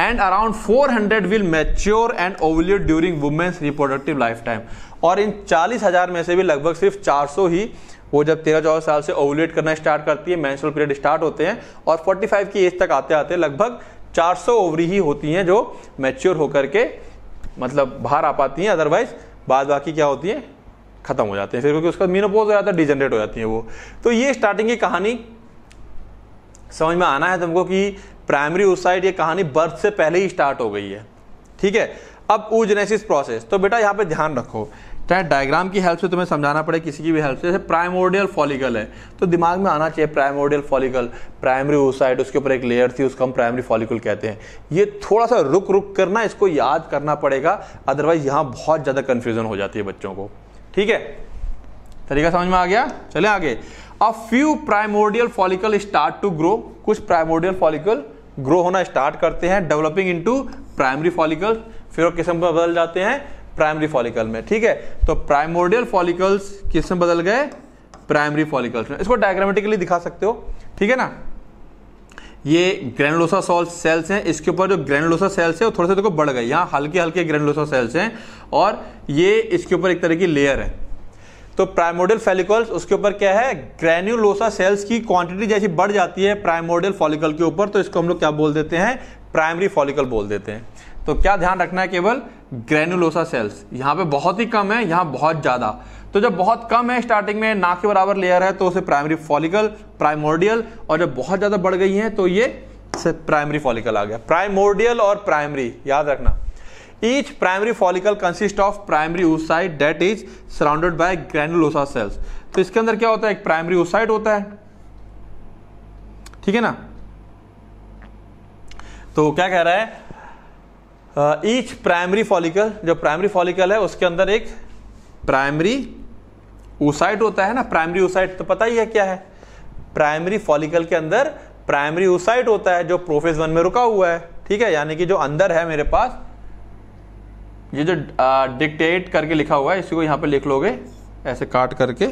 and around 400 will mature and ovulate during women's reproductive life time और इन चालीस हजार में से भी लगभग सिर्फ 400 ही वो जब तेरह चौदह साल से ओवलेट करना स्टार्ट करती है मैंसुरल पीरियड स्टार्ट होते हैं और 45 की एज तक आते आते लगभग 400 ओवरी ही होती हैं जो मैच्योर होकर के मतलब बाहर आ पाती हैं अदरवाइज बाद बाकी क्या होती हैं खत्म हो जाते हैं फिर क्योंकि उसका मीनोपोज हो जाता है डिजनरेट हो जाती हैं वो तो ये स्टार्टिंग की कहानी समझ में आना है तुमको कि प्राइमरी उसाइड ये कहानी बर्थ से पहले ही स्टार्ट हो गई है ठीक है अब ऊजनेसिस प्रोसेस तो बेटा यहाँ पे ध्यान रखो चाहे डायग्राम की हेल्प से तुम्हें समझाना पड़े किसी की भी हेल्प से जैसे प्राइमोडियल फॉलिकल है तो दिमाग में आना चाहिए प्राइमोडियल फॉलिकल प्राइमरी ओसाइड उसके ऊपर एक लेयर थी उसको हम प्राइमरी फॉलिकल कहते हैं ये थोड़ा सा रुक रुक करना इसको याद करना पड़ेगा अदरवाइज यहाँ बहुत ज़्यादा कन्फ्यूजन हो जाती है बच्चों को ठीक है तरीका समझ में आ गया चले आगे a few primordial follicle start to grow कुछ प्राइमोडियल फॉलिकल ग्रो होना स्टार्ट करते हैं डेवलपिंग इनटू प्राइमरी फॉलिकल फिर वो किस्म पर बदल जाते हैं प्राइमरी फॉलिकल में ठीक है तो प्राइमोडियल फॉलिकल्स किस में बदल गए प्राइमरी फॉलिकल्स में इसको डायग्रामेटिकली दिखा सकते हो ठीक है ना ये ग्रेनुलोसा सॉल सेल्स हैं इसके ऊपर जो ग्रेनुलोसा सेल्स है वो थोड़े से देखो बढ़ गए यहाँ हल्के हल्के ग्रेनुलोसा सेल्स हैं और ये इसके ऊपर एक तरह की लेयर है तो प्राइमोडियल फॉलिकल्स उसके ऊपर क्या है ग्रेन्यूलोसा सेल्स की क्वांटिटी जैसी बढ़ जाती है प्राइमोडियल फॉलिकल के ऊपर तो इसको हम लोग क्या बोल देते हैं प्राइमरी फॉलिकल बोल देते हैं तो क्या ध्यान रखना है केवल ग्रेनुलोसा सेल्स यहाँ पे बहुत ही कम है यहाँ बहुत ज़्यादा तो जब बहुत कम है स्टार्टिंग में ना के बराबर लेयर है तो उसे प्राइमरी फॉलिकल प्राइमोर्डियल और जब बहुत ज़्यादा बढ़ गई है तो ये प्राइमरी फॉलिकल आ गया प्राइमोर्डियल और प्राइमरी याद रखना each primary follicle consist of primary oocyte that is surrounded by granulosa cells तो इसके अंदर क्या होता है एक प्राइमरी ओसाइट होता है ठीक है ना तो क्या कह रहा है ईच प्राइमरी फॉलिकल जो प्राइमरी फॉलिकल है उसके अंदर एक प्राइमरी ओसाइट होता है ना प्राइमरी ओसाइट तो पता ही है क्या है प्राइमरी फॉलिकल के अंदर प्राइमरी ओसाइट होता है जो प्रोफेस वन में रुका हुआ है ठीक है यानी कि जो अंदर है मेरे पास ये जो डिक्टेट करके लिखा हुआ है इसी को यहां पे लिख लोगे ऐसे काट करके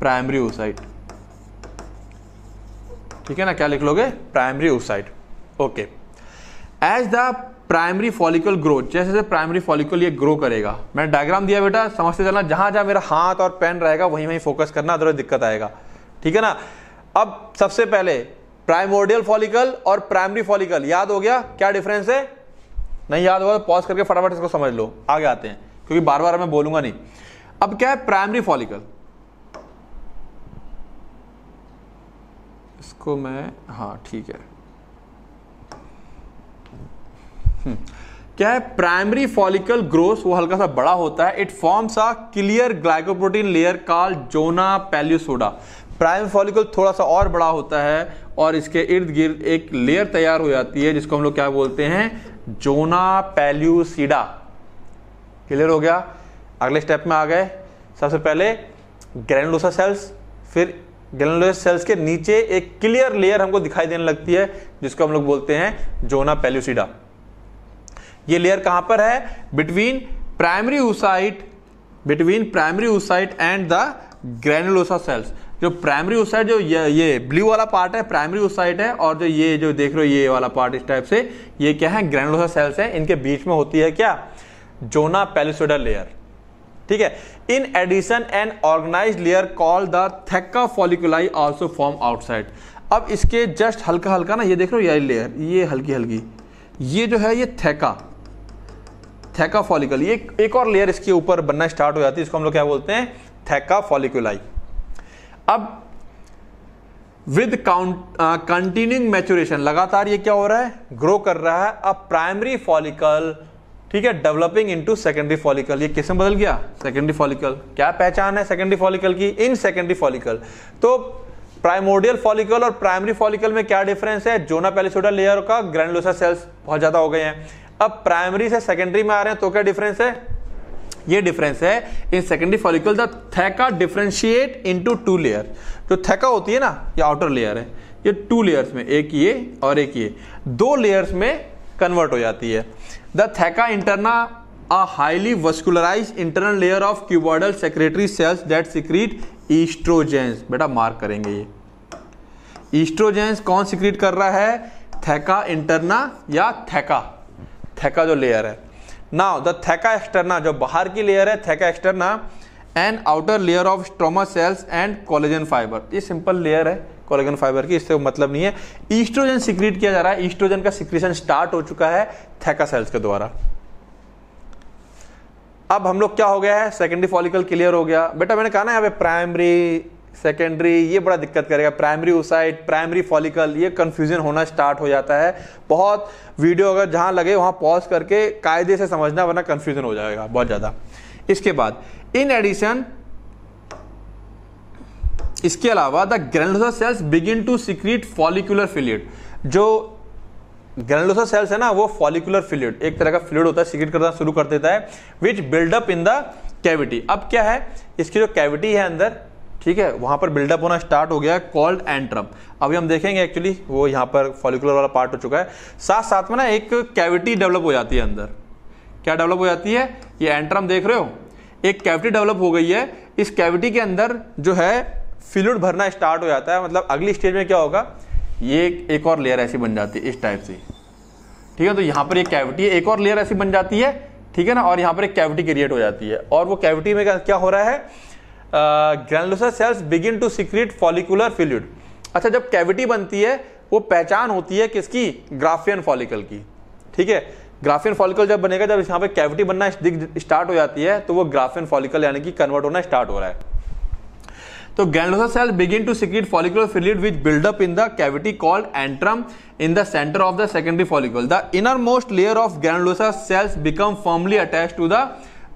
प्राइमरी ओसाइट ठीक है ना क्या लिख लोगे primary oocyte okay as the primary follicle growth जैसे जैसे प्राइमरी फॉलिकल ये ग्रो करेगा मैंने डायग्राम दिया बेटा समझते चलना जहां जहां मेरा हाथ और पेन रहेगा वहीं वहीं फोकस करना अदर दिक्कत आएगा ठीक है ना अब सबसे पहले प्राइमोडियल फॉलिकल और प्राइमरी फॉलिकल याद हो गया क्या डिफरेंस है नहीं याद होगा पॉज तो करके फटाफट इसको समझ लो आगे आते हैं क्योंकि बार बार मैं बोलूंगा नहीं अब क्या है प्राइमरी फॉलिकल इसको मैं हाँ ठीक है हम्म। क्या है प्राइमरी फॉलिकल ग्रोथ वो हल्का सा बड़ा होता है it forms a clear glycoprotein layer call zona pellucida prime follicle थोड़ा सा और बड़ा होता है और इसके इर्द गिर्द एक लेयर तैयार हो जाती है जिसको हम लोग क्या बोलते हैं जोना पैल्यूसीडा क्लियर हो गया अगले स्टेप में आ गए सबसे पहले ग्रैंडोसा सेल्स फिर ग्रैंडोसा सेल्स के नीचे एक क्लियर लेयर हमको दिखाई देने लगती है जिसको हम लोग बोलते हैं जोना पैल्यूसीडा ये लेयर कहां पर है between primary oocyte between primary oocyte and the granulosa cells जो प्राइमरी ओसाइट जो ये, ये ब्लू वाला पार्ट है प्राइमरी ओसाइट है और जो ये जो देख रहे हो ये वाला पार्ट इस टाइप से ये क्या है ग्रेनुलोसा सेल्स है इनके बीच में होती है क्या जोना पेलिसोडल लेयर ठीक है in addition an organized layer call the theca folliculi also form outside अब इसके जस्ट हल्का हल्का ना ये देख रहे हो ये लेयर ये हल्की हल्की ये जो है ये थेका थैका फॉलिकल ये एक और लेयर इसके ऊपर बनना स्टार्ट हो जाती है इसको हम लोग क्या बोलते हैं थैका फॉलिकुलाई अब विद कंटिन्यूइंग मैचुरेशन लगातार ये क्या हो रहा है ग्रो कर रहा है अब प्राइमरी फॉलिकल ठीक है डेवलपिंग टू सेकेंडरी फॉलिकल ये किसम बदल गया सेकेंडरी फॉलिकल क्या पहचान है सेकेंडरी फॉलिकल की इन सेकेंडरी फॉलिकल तो प्राइमोडियल फॉलिकल और प्राइमरी फॉलिकल में क्या डिफरेंस है जोना पेलिसोडा लेयर का ग्रैंडलोसा सेल्स बहुत ज्यादा हो गए हैं अब प्राइमरी से सेकेंडरी में आ रहे हैं तो क्या डिफरेंस है ये डिफरेंस है in secondary follicle the theca differentiate into two layer जो थैका होती है ना ये आउटर लेयर है ये टू लेयर्स में एक ये और एक ये दो लेयर्स में कन्वर्ट हो जाती है the theca interna a highly vascularized internal layer of cuboidal secretory cells that secrete estrogens बेटा मार्क करेंगे ये ईस्ट्रोजेंस कौन सिक्रीट कर रहा है थैका इंटरना या थैका थैका जो लेयर है नाउ द थैका एक्सटर्ना जो बाहर की लेयर है theca externa and outer layer of stroma cells and collagen fibre ये सिंपल लेयर है कोलेजन फाइबर की इससे मतलब नहीं है ईस्ट्रोजन सिक्रीट किया जा रहा है ईस्ट्रोजन का सिक्रीशन स्टार्ट हो चुका है थैका सेल्स के द्वारा अब हम लोग क्या हो गया है सेकेंडरी फॉलिकल क्लियर हो गया बेटा मैंने कहा ना यहाँ पे प्राइमरी सेकेंडरी ये बड़ा दिक्कत करेगा प्राइमरी ओसाइट प्राइमरी फॉलिकल ये कन्फ्यूजन होना स्टार्ट हो जाता है बहुत वीडियो अगर जहाँ लगे वहाँ पॉज करके कायदे से समझना वरना कन्फ्यूजन हो जाएगा बहुत ज़्यादा इसके बाद इन एडिशन इसके अलावा the granulosa cells begin to secrete follicular fluid जो ग्रेनुलोसा सेल्स है ना वो फॉलिकुलर फिलियड एक तरह का फिलियड होता है सिक्रीट करना शुरू कर देता है which build up in the cavity अब क्या है इसकी जो कैविटी है अंदर ठीक है वहां पर बिल्डअप होना स्टार्ट हो गया है कॉल्ड एंट्रम अभी हम देखेंगे एक्चुअली वो यहाँ पर फॉलिकुलर वाला पार्ट हो चुका है साथ साथ में ना एक कैविटी डेवलप हो जाती है अंदर क्या डेवलप हो जाती है ये एंट्रम देख रहे हो एक कैविटी डेवलप हो गई है इस कैविटी के अंदर जो है फिलुड भरना स्टार्ट हो जाता है मतलब अगली स्टेज में क्या होगा ये एक और लेयर ऐसी बन जाती है इस टाइप से ठीक है तो यहाँ पर एक कैविटी है एक और लेयर ऐसी बन जाती है ठीक है ना और यहाँ पर एक कैविटी क्रिएट हो जाती है और वो कैविटी में क्या हो रहा है granulosa cells begin to secrete follicular fluid अच्छा जब कैविटी बनती है वो पहचान होती है किसकी ग्राफियन फॉलिकल की ठीक है ग्राफियन फॉलिकल जब बनेगा जब यहाँ पे कैविटी बनना स्टार्ट हो जाती है तो वो ग्राफियन फॉलिकल यानी कि कन्वर्ट होना स्टार्ट हो रहा है तो granulosa cell begin to secrete follicular fluid which build up in the cavity called antrum in the centre of the secondary follicle the inner most layer of granulosa cells become firmly attached to the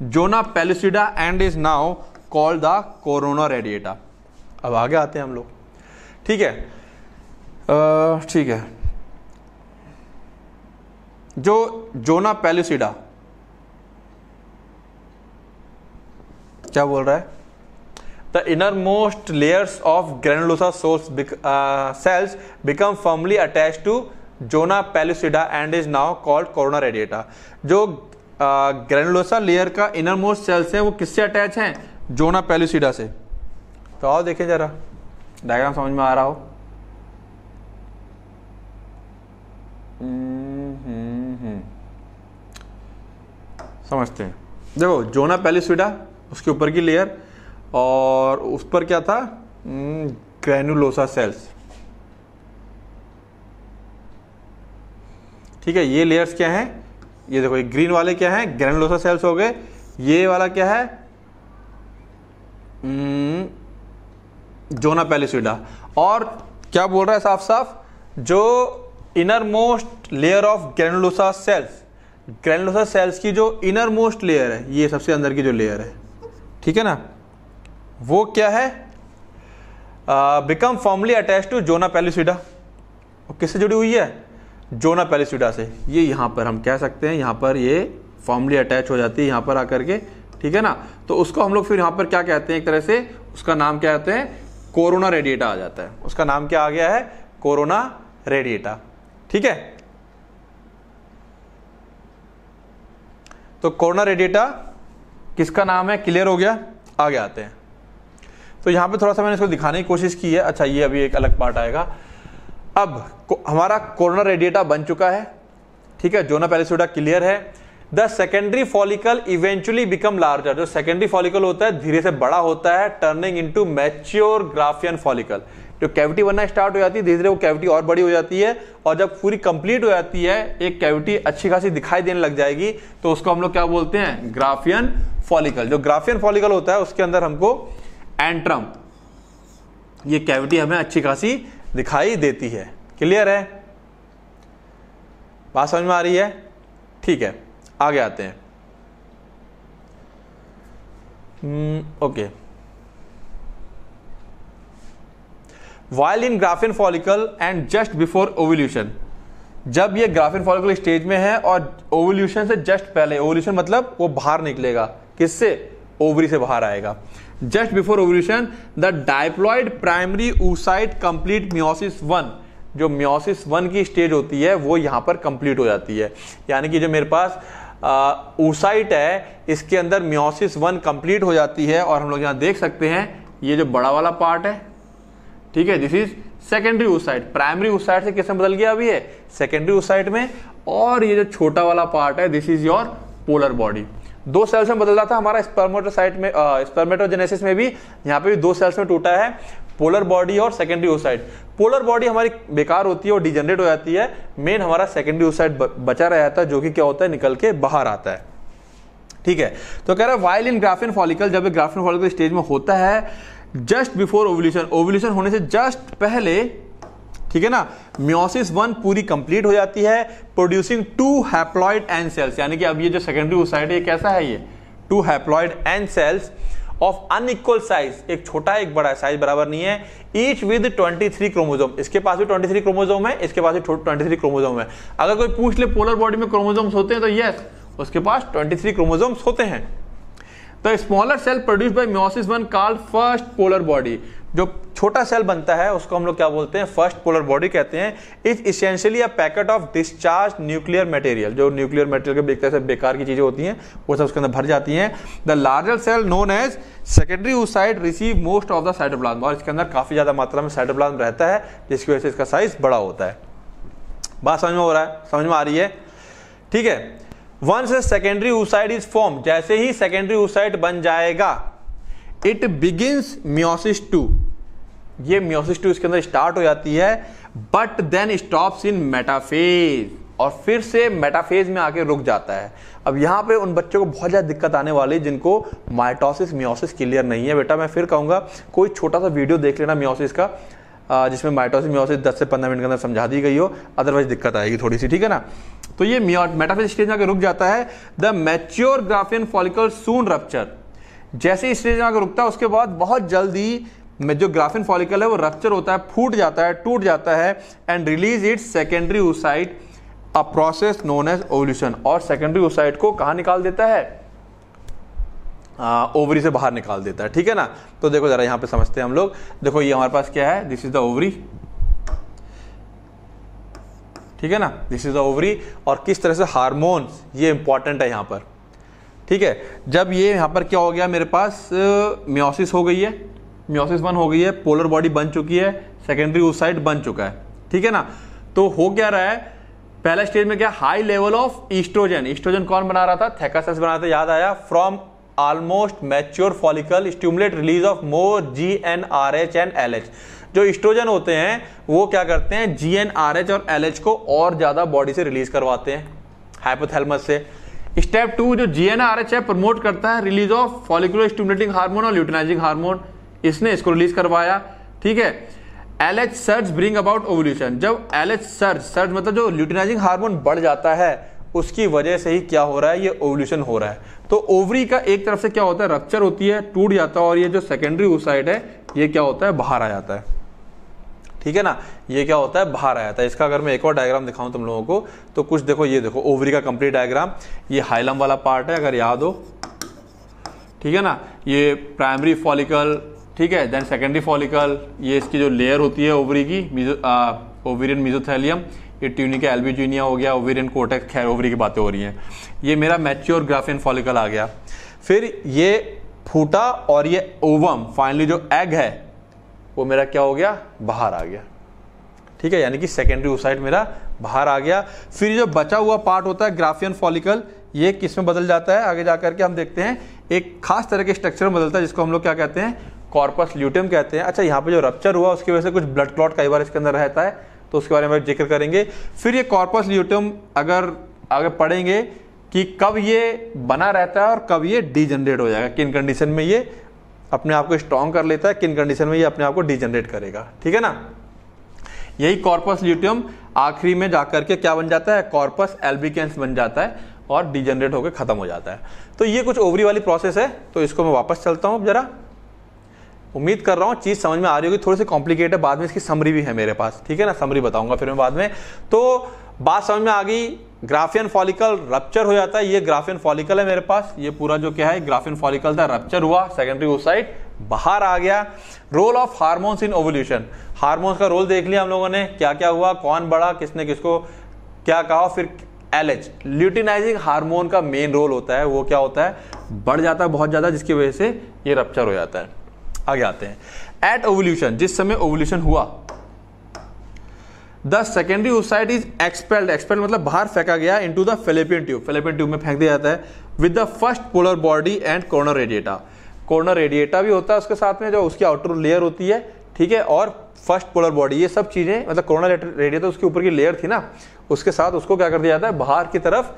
zona pellucida and is now called the corona radiata अब आगे आते हैं हम लोग ठीक है ठीक है जो जोना पेलुसिडा क्या बोल रहा है the inner most layers of granulosa source cells become formally attached to zona pellucida and is now called corona radiata जो ग्रेनुलोसा लेयर का इनर मोस्ट सेल्स है वो किससे अटैच है जोना पेलुसिडा से तो आओ देखें ज़रा डायग्राम समझ में आ रहा हो समझते हैं देखो जोना पेलिसविडा उसके ऊपर की लेयर और उस पर क्या था ग्रेनुलोसा हम्म, सेल्स ठीक है ये लेयर्स क्या हैं ये देखो ये ग्रीन वाले क्या हैं ग्रेनुलोसा सेल्स हो गए ये वाला क्या है हम्म। जोना पेलिसुडा और क्या बोल रहा है साफ साफ जो inner most layer of granulosa cells granulosa cells की जो इनर मोस्ट लेयर है ये सबसे अंदर की जो लेयर है ठीक है ना वो क्या है become formally attached to zona pellucida किससे जुड़ी हुई है जोना पेलिसुडा से ये यहाँ पर हम कह सकते हैं यहाँ पर ये फॉर्मली अटैच हो जाती है यहाँ पर आकर के ठीक है ना तो उसको हम लोग फिर यहाँ पर क्या कहते हैं एक तरह से उसका नाम क्या कहते हैं कोरोना रेडिएटा आ जाता है उसका नाम क्या आ गया है कोरोना रेडिएटा ठीक है तो कोरोना रेडिएटा किसका नाम है क्लियर हो गया आगे आते हैं तो यहां पे थोड़ा सा मैंने इसको दिखाने की कोशिश की है अच्छा ये अभी एक अलग पार्ट आएगा अब हमारा कोरोना रेडिएटा बन चुका है ठीक है जोना पैलेसोडा क्लियर है the secondary follicle eventually become larger जो सेकेंडरी फॉलिकल होता है धीरे से बड़ा होता है turning to mature Graafian follicle जो कैविटी बनना स्टार्ट हो जाती है धीरे धीरे वो कैविटी और बड़ी हो जाती है और जब पूरी कंप्लीट हो जाती है एक कैविटी अच्छी खासी दिखाई देने लग जाएगी तो उसको हम लोग क्या बोलते हैं ग्राफियन फॉलिकल जो ग्राफियन फॉलिकल होता है उसके अंदर हमको एंट्रम ये कैविटी हमें अच्छी खासी दिखाई देती है क्लियर है बात समझ में आ रही है ठीक है आगे आते हैं okay while in Graafian follicle and just before ovulation जब ये ग्राफिन फॉलिकल स्टेज में है और ओवल्यूशन से जस्ट पहले ओवल्यूशन मतलब वो बाहर निकलेगा किससे ओवरी से बाहर आएगा just before ovulation the diploid primary oocyte complete meiosis one जो म्योसिस वन की स्टेज होती है वो यहां पर कंप्लीट हो जाती है यानी कि जो मेरे पास ऊसाइट है इसके अंदर म्योसिस वन कंप्लीट हो जाती है और हम लोग यहाँ देख सकते हैं ये जो बड़ा वाला पार्ट है ठीक है this is secondary oocyte primary oocyte से किसम बदल गया अभी है सेकेंडरी ऊसाइट में और ये जो छोटा वाला पार्ट है this is your polar body दो सेल्स में बदल रहा था हमारा स्पर्मेटोसाइट में स्पर्मेटोजेनेसिस में भी यहाँ पे भी दो सेल्स में टूटा है पोलर बॉडी और सेकेंडरी ओसाइड पोलर बॉडी हमारी बेकार होती है और डिजनरेट हो जाती है मेन हमारा सेकेंडरी ओसाइड बचा रह जाता है जो कि क्या होता है निकल के बाहर आता है ठीक है तो कह रहा है वाइल इन ग्राफिन फॉलिकल जब ग्राफिन फॉलिकल स्टेज में होता है जस्ट बिफोर ओवल्यूशन ओवल्यूशन होने से जस्ट पहले ठीक है ना म्योसिस वन पूरी कंप्लीट हो जाती है producing two haploid and cells यानी कि अब ये जो सेकेंडरी ओसाइड है ये कैसा है ये two haploid and cells of unequal size एक छोटा एक बड़ा साइज बराबर नहीं है ईच विद 23 क्रोमोजोम इसके पास भी 23 क्रोमोजोम है इसके पास भी 23 क्रोमोजोम है अगर कोई पूछ ले पोलर बॉडी में क्रोमोजोम होते हैं तो यस उसके पास 23 क्रोमोजोम्स होते हैं the smaller cell produce by meiosis one called first polar body जो छोटा सेल बनता है उसको हम लोग क्या बोलते हैं फर्स्ट पोलर बॉडी कहते हैं is essentially a packet of discharge nuclear material जो न्यूक्लियर मटेरियल के एक से बेकार की चीज़ें होती हैं वो सब उसके अंदर भर जाती हैं the larger cell known as secondary oocyte receive most of the cytoplasm और इसके अंदर काफ़ी ज़्यादा मात्रा में साइटोप्लाज्म रहता है जिसकी वजह से इसका साइज बड़ा होता है बात समझ में हो रहा है समझ में आ रही है ठीक है once secondary oocyte is form जैसे ही सेकेंडरी ऊसाइड बन जाएगा इट बिगिंस म्योसिस टू ये म्योसिस टू इसके अंदर स्टार्ट हो जाती है but then stop in metaphase और फिर से मेटाफेज में आके रुक जाता है अब यहाँ पे उन बच्चों को बहुत ज़्यादा दिक्कत आने वाली है जिनको माइटोसिस म्योसिस क्लियर नहीं है बेटा मैं फिर कहूंगा कोई छोटा सा वीडियो देख लेना म्योसिस का जिसमें माइटोसिस म्योसिस 10 से 15 मिनट के अंदर समझा दी गई हो अदरवाइज दिक्कत आएगी थोड़ी सी ठीक है ना तो ये मेटाफेज स्टेज में आके रुक जाता है the mature Graafian follicle soon rupture जैसे ही स्टेज में रुकता है उसके बाद बहुत जल्दी में जो ग्राफिन फॉलिकल है वो रक्चर होता है फूट जाता है टूट जाता है and release its secondary oocyte a process known as ovulation और सेकेंडरी ओसाइट को कहा निकाल देता है ओवरी से बाहर निकाल देता है ठीक है ना तो देखो जरा यहां पे समझते हैं हम लोग देखो ये हमारे पास क्या है दिस इज द ओवरी ठीक है ना दिस इज द ओवरी और किस तरह से हार्मोन्स ये इंपॉर्टेंट है यहां पर ठीक है जब ये यहाँ पर क्या हो गया मेरे पास म्योसिस हो गई है म्योसिस वन हो गई है पोलर बॉडी बन चुकी है सेकेंडरी ओसाइड बन चुका है ठीक है ना तो हो क्या रहा है पहला स्टेज में क्या high level of estrogen estrogen कौन बना रहा था थेकासेस बना था याद आया from almost mature follicle stimulate release of more G N R H and L H जो ईस्ट्रोजन होते हैं वो क्या करते हैं जी एन आर एच और एल एच को और ज्यादा बॉडी से रिलीज करवाते हैं हाइपोथैलमस से स्टेप टू जो जीएनआरएच है प्रमोट करता है release of follicular stimulating hormone और ल्यूटिनाइजिंग हार्मोन इसने इसको रिलीज करवाया ठीक है L H surge bring about ovulation जब एल एच सर्ज सर्ज मतलब जो ल्यूटिनाइजिंग हार्मोन बढ़ जाता है उसकी वजह से ही क्या हो रहा है ये ओवल्यूशन हो रहा है तो ओवरी का एक तरफ से क्या होता है रक्चर होती है टूट जाता है और ये जो सेकेंडरी उसाइड है ये क्या होता है बाहर आ जाता है ठीक है ना ये क्या होता है बाहर आया था इसका अगर मैं एक और डायग्राम दिखाऊं तुम लोगों को तो कुछ देखो ये देखो ओवरी का कंप्लीट डायग्राम ये हाइलम वाला पार्ट है अगर याद हो ठीक है ना ये प्राइमरी फॉलिकल ठीक है देन सेकेंडरी फॉलिकल ये इसकी जो लेयर होती है ओवरी की ओवेरियन मिजोथेलियम ये ट्यूनिका एल्बिजूनिया हो गया ओवेरियन कोटेक्स खैर ओवरी की बातें हो रही हैं ये मेरा मैच्योर ग्राफियन फॉलिकल आ गया फिर ये फूटा और ये ओवम फाइनली जो एग है वो मेरा क्या हो गया बाहर आ गया ठीक है यानी कि सेकेंडरी ओसाइट मेरा बाहर आ गया फिर जो बचा हुआ पार्ट होता है ग्राफियन फॉलिकल ये किस में बदल जाता है आगे जा करके हम देखते हैं एक खास तरह के स्ट्रक्चर में बदलता है जिसको हम लोग क्या कहते हैं कॉर्पस ल्यूटियम कहते हैं अच्छा यहाँ पे जो रप्चर हुआ उसकी वजह से कुछ ब्लड क्लॉट कई बार इसके अंदर रहता है तो उसके बारे में जिक्र करेंगे फिर ये कॉर्पस ल्यूटियम अगर आगे पढ़ेंगे कि कब ये बना रहता है और कब ये डिजनरेट हो जाएगा किन कंडीशन में ये अपने आप को स्ट्रॉन्ग कर लेता है किन कंडीशन में ये अपने आप को डिजनरेट करेगा ठीक है ना यही कॉर्पस ल्यूटियम आखिरी में जाकर के क्या बन जाता है कॉर्पस एल्बिकेंस बन जाता है और डिजनरेट होकर खत्म हो जाता है तो ये कुछ ओवरी वाली प्रोसेस है तो इसको मैं वापस चलता हूं जरा उम्मीद कर रहा हूँ चीज़ समझ में आ रही होगी थोड़ी सी कॉम्प्लिकेटेड बाद में इसकी समरी भी है मेरे पास ठीक है ना समरी बताऊंगा फिर मैं बाद में तो बात समझ में आ गई ग्राफियन फॉलिकल रप्चर हो जाता है ये ग्राफियन फॉलिकल है मेरे पास ये पूरा जो क्या है ग्राफियन फॉलिकल था रप्चर हुआ सेकेंडरी ओसाइट बाहर आ गया role of hormones in ovulation hormones का रोल देख लिया हम लोगों ने क्या क्या हुआ कौन बढ़ा किसने किसको क्या कहा फिर एल एच ल्यूटिनाइजिंग हार्मोन का मेन रोल होता है वो क्या होता है बढ़ जाता है बहुत ज़्यादा जिसकी वजह से ये रप्चर हो जाता है आगे आते हैं एट ओवोल्यूशन जिस समय ओवोल्यूशन हुआ the secondary oocyte is expelled expelled मतलब बाहर फेंका गया into the Fallopian tube Fallopian tube में फेंक दिया जाता है with the first polar body and corona radiata corona radiata भी होता है उसके साथ में जो उसकी आउटर लेयर होती है ठीक है और फर्स्ट पोलर बॉडी ये सब चीज़ें मतलब कॉर्नर रेडिएटा उसके ऊपर की लेयर थी ना उसके साथ उसको क्या कर दिया जाता है बाहर की तरफ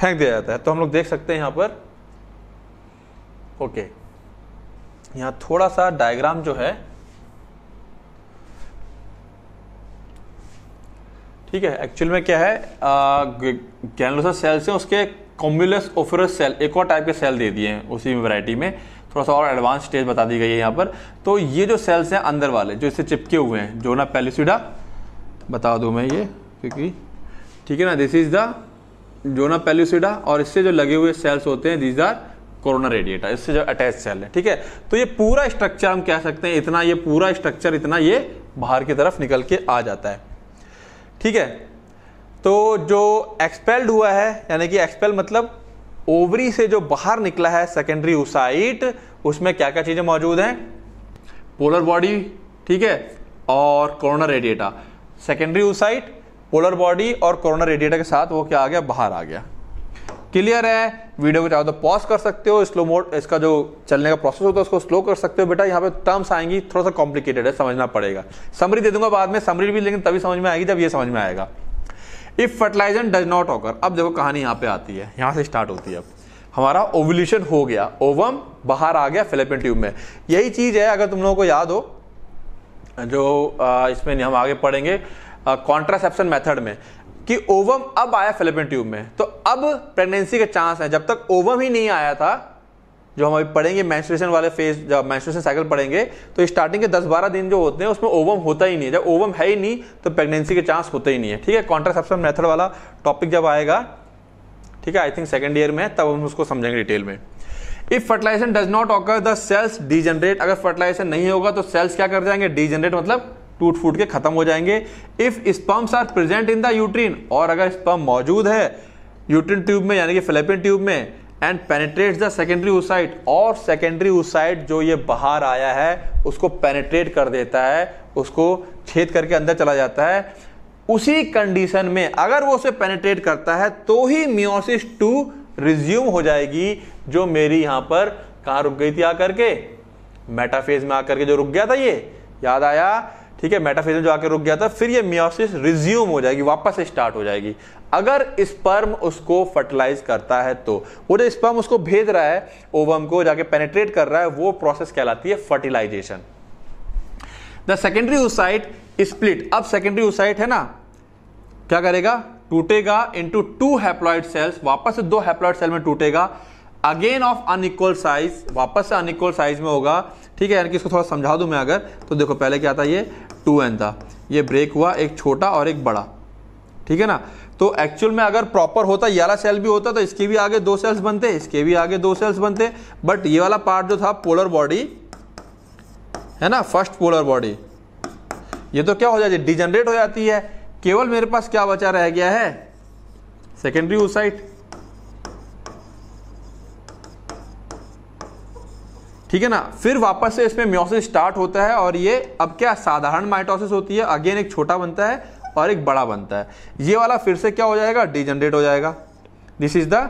फेंक दिया जाता है तो हम लोग देख सकते हैं यहां पर ओके यहां थोड़ा सा डायग्राम जो है ठीक है एक्चुअल में क्या है गैनलोसा सेल्स हैं उसके कॉम्बुलस ओफरस सेल एक और टाइप के सेल दे दिए हैं उसी वैरायटी में थोड़ा सा और एडवांस स्टेज बता दी गई है यहाँ पर तो ये जो सेल्स हैं अंदर वाले जो इससे चिपके हुए हैं जो ना पेलिसिडा बता दूँ मैं ये क्योंकि ठीक है ना this is the zona pellucida और इससे जो लगे हुए सेल्स होते हैं दीज आर कोरोना रेडिएटा इससे जो अटैच सेल है ठीक है तो ये पूरा स्ट्रक्चर हम कह सकते हैं इतना ये पूरा स्ट्रक्चर इतना ये बाहर की तरफ निकल के आ जाता है ठीक है तो जो एक्सपेल्ड हुआ है यानी कि एक्सपेल मतलब ओवरी से जो बाहर निकला है सेकेंडरी उसाइट उसमें क्या क्या चीज़ें मौजूद हैं पोलर बॉडी ठीक है और corona radiata secondary oocyte polar body और कोरोना रेडिएटा के साथ वो क्या आ गया बाहर आ गया क्लियर है वीडियो को चाहो तो पॉज कर सकते हो स्लो मोड इसका जो चलने का प्रोसेस होता है उसको स्लो कर सकते हो बेटा यहाँ पे टर्म्स आएंगी थोड़ा सा कॉम्प्लिकेटेड है समझना पड़ेगा समरी दे दूंगा बाद में समरी भी लेकिन तभी समझ में आएगी जब ये समझ में आएगा if fertilizer does not occur अब देखो कहानी यहाँ पे आती है यहाँ से स्टार्ट होती है अब हमारा ओवल्यूशन हो गया ओवम बाहर आ गया फिलिपिन ट्यूब में यही चीज़ है अगर तुम लोगों को याद हो जो इसमें हम आगे पढ़ेंगे कॉन्ट्रासेप्शन मेथड में कि ओवम अब आया फिलेपिन ट्यूब में तो अब प्रेगनेंसी के चांस है जब तक ओवम ही नहीं आया था जो हम अभी पढ़ेंगे मैंस्ट्रेशन वाले फेज जब मैंस्ट्रेशन साइकिल पढ़ेंगे तो स्टार्टिंग के 10-12 दिन जो होते हैं उसमें ओवम होता ही नहीं है जब ओवम है ही नहीं तो प्रेगनेंसी के चांस होते ही नहीं है ठीक है कॉन्ट्रासेप्शन मेथड वाला टॉपिक जब आएगा ठीक है आई थिंक सेकेंड ईयर में तब हम उसको समझेंगे डिटेल में if fertilization does not occur the cells degenerate अगर फर्टिलाइजेशन नहीं होगा तो सेल्स क्या कर जाएंगे डीजनरेट मतलब टूट फूट के खत्म हो जाएंगे if sperms are present in the uterine और अगर स्पम मौजूद है यूट्रीन ट्यूब में यानी कि फिलेपिन ट्यूब में and penetrate the secondary oocyte और सेकेंडरी उसाइट जो ये बाहर आया है उसको पेनेट्रेट कर देता है उसको छेद करके अंदर चला जाता है उसी कंडीशन में अगर वो उसे पेनेट्रेट करता है तो ही मियोसिस टू रिज्यूम हो जाएगी जो मेरी यहां पर कहां रुक गई थी आकर के मेटाफेज में आकर के जो रुक गया था ये याद आया ठीक है मेटाफेज जो आके रुक गया था फिर ये मियोसिस रिज्यूम हो जाएगी वापस से स्टार्ट हो जाएगी अगर स्पर्म उसको फर्टिलाइज करता है तो वो जो स्पर्म उसको भेज रहा है ओवम को जाके पेनेट्रेट कर रहा है वो प्रोसेस कहलाती है fertilization the secondary oocyte split अब सेकेंडरी ओसाइट है ना क्या करेगा टूटेगा इंटू टू हैप्लॉइड सेल्स वापस से दो हैप्लॉइड सेल में टूटेगा अगेन ऑफ अनइक्वल साइज वापस से अनइक्वल साइज में होगा ठीक है यानी कि इसको थोड़ा समझा दूं मैं अगर तो देखो पहले क्या था ये टू एन था ये ब्रेक हुआ एक छोटा और एक बड़ा ठीक है ना तो एक्चुअल में अगर प्रॉपर होता ये वाला सेल भी होता तो इसके भी आगे दो सेल्स बनते इसके भी आगे दो सेल्स बनते बट ये वाला पार्ट जो था पोलर बॉडी है ना फर्स्ट पोलर बॉडी ये तो क्या हो जाती है डिजनरेट हो जाती है केवल मेरे पास क्या बचा रह गया है सेकेंडरी ओसाइट ठीक है ना फिर वापस से इसमें म्योसिस स्टार्ट होता है और ये अब क्या साधारण माइटोसिस होती है अगेन एक छोटा बनता है और एक बड़ा बनता है ये वाला फिर से क्या हो जाएगा डिजनरेट हो जाएगा this is the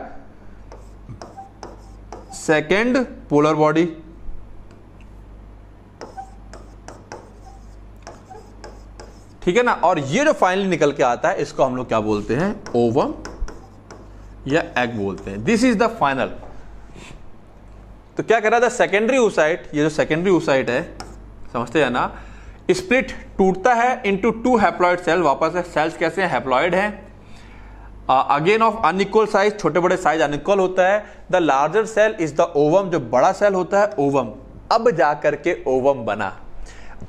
second polar body ठीक है ना और ये जो फाइनली निकल के आता है इसको हम लोग क्या बोलते हैं ओवम या एग बोलते हैं दिस इज द फाइनल तो क्या कह रहा था सेकेंडरी ऊसाइट ये जो सेकेंडरी ऊसाइट है समझते जाना स्प्लिट टूटता है इंटू टू हैप्लॉयड सेल वापस है सेल्स कैसे हैं हैप्लॉयड हैं अगेन ऑफ अनिक्वल साइज छोटे बड़े साइज अनिक्वल होता है the larger cell is the ovum जो बड़ा सेल होता है ओवम अब जा करके ओवम बना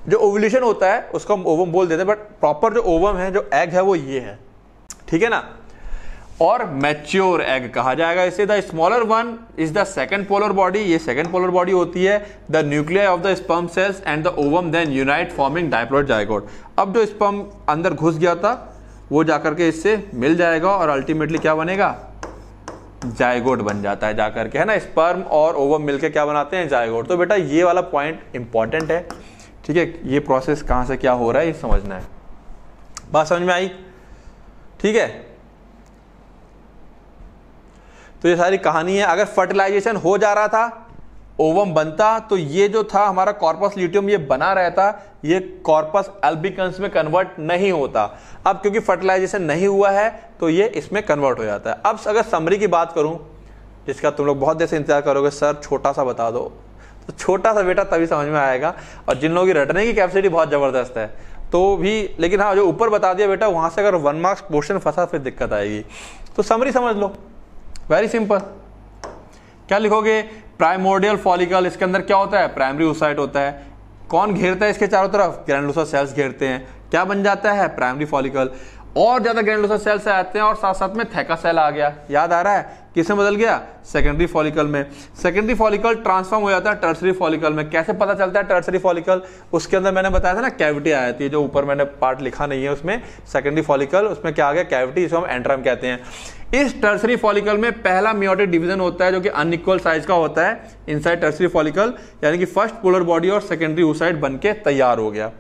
जो ओवल्यूशन होता है उसको हम ओवम बोल देते हैं बट प्रॉपर जो ओवम है जो एग है वो ये है ठीक है ना और मैच्योर एग कहा जाएगा इसे the smaller one is the second polar body ये सेकेंड पोलर बॉडी होती है the nuclear of the sperm cells and the ovum then unite forming diploid zygote अब जो स्पर्म अंदर घुस गया था वो जाकर के इससे मिल जाएगा और अल्टीमेटली क्या बनेगा जायगोट बन जाता है जाकर के है ना स्पर्म और ओवम मिलकर क्या बनाते हैं जायगोट तो बेटा ये वाला पॉइंट इंपॉर्टेंट है ठीक है ये प्रोसेस कहां से क्या हो रहा है ये समझना है बात समझ में आई ठीक है तो ये सारी कहानी है अगर फर्टिलाइजेशन हो जा रहा था ओवम बनता तो ये जो था हमारा कॉर्पस ल्यूटियम ये बना रहता ये कॉर्पस एल्बिकन्स में कन्वर्ट नहीं होता अब क्योंकि फर्टिलाइजेशन नहीं हुआ है तो ये इसमें कन्वर्ट हो जाता है अब अगर समरी की बात करूं जिसका तुम लोग बहुत देर से इंतजार करोगे सर छोटा सा बता दो तो छोटा सा बेटा तभी समझ में आएगा और जिन लोगों की रटने की कैपेसिटी बहुत ज़बरदस्त है तो भी लेकिन हाँ जो ऊपर बता दिया बेटा वहाँ से अगर वन मार्क्स क्वेश्चन फंसा फिर दिक्कत आएगी तो समरी समझ लो वेरी सिंपल क्या लिखोगे प्राइमोडियल फॉलिकल इसके अंदर क्या होता है प्राइमरी ओसाइट होता है कौन घेरता है इसके चारों तरफ ग्रैंडलोसा सेल्स घेरते हैं क्या बन जाता है प्राइमरी फॉलिकल और ज्यादा ग्रैंडलोसा सेल्स आते हैं और साथ साथ में थैका सेल आ गया याद आ रहा है किसे बदल गया सेकेंडरी फॉलिकल में सेकेंडरी फॉलिकल ट्रांसफॉर्म हो जाता है टर्सरी फॉलिकल में कैसे पता चलता है टर्सरी फॉलिकल उसके अंदर मैंने बताया था ना कैविटी आ जाती है जो ऊपर मैंने पार्ट लिखा नहीं है उसमें सेकेंडरी फॉलिकल उसमें क्या आ गया कैविटी जिसको हम एंट्रम कहते हैं इस टर्सरी फॉलिकल में पहला मियोटिक डिवीजन होता है जो कि अनइक्वल साइज का होता है इनसाइड टर्सरी फॉलिकल यानी कि फर्स्ट पोलर बॉडी और सेकेंडरी ओसाइड बन के तैयार हो गया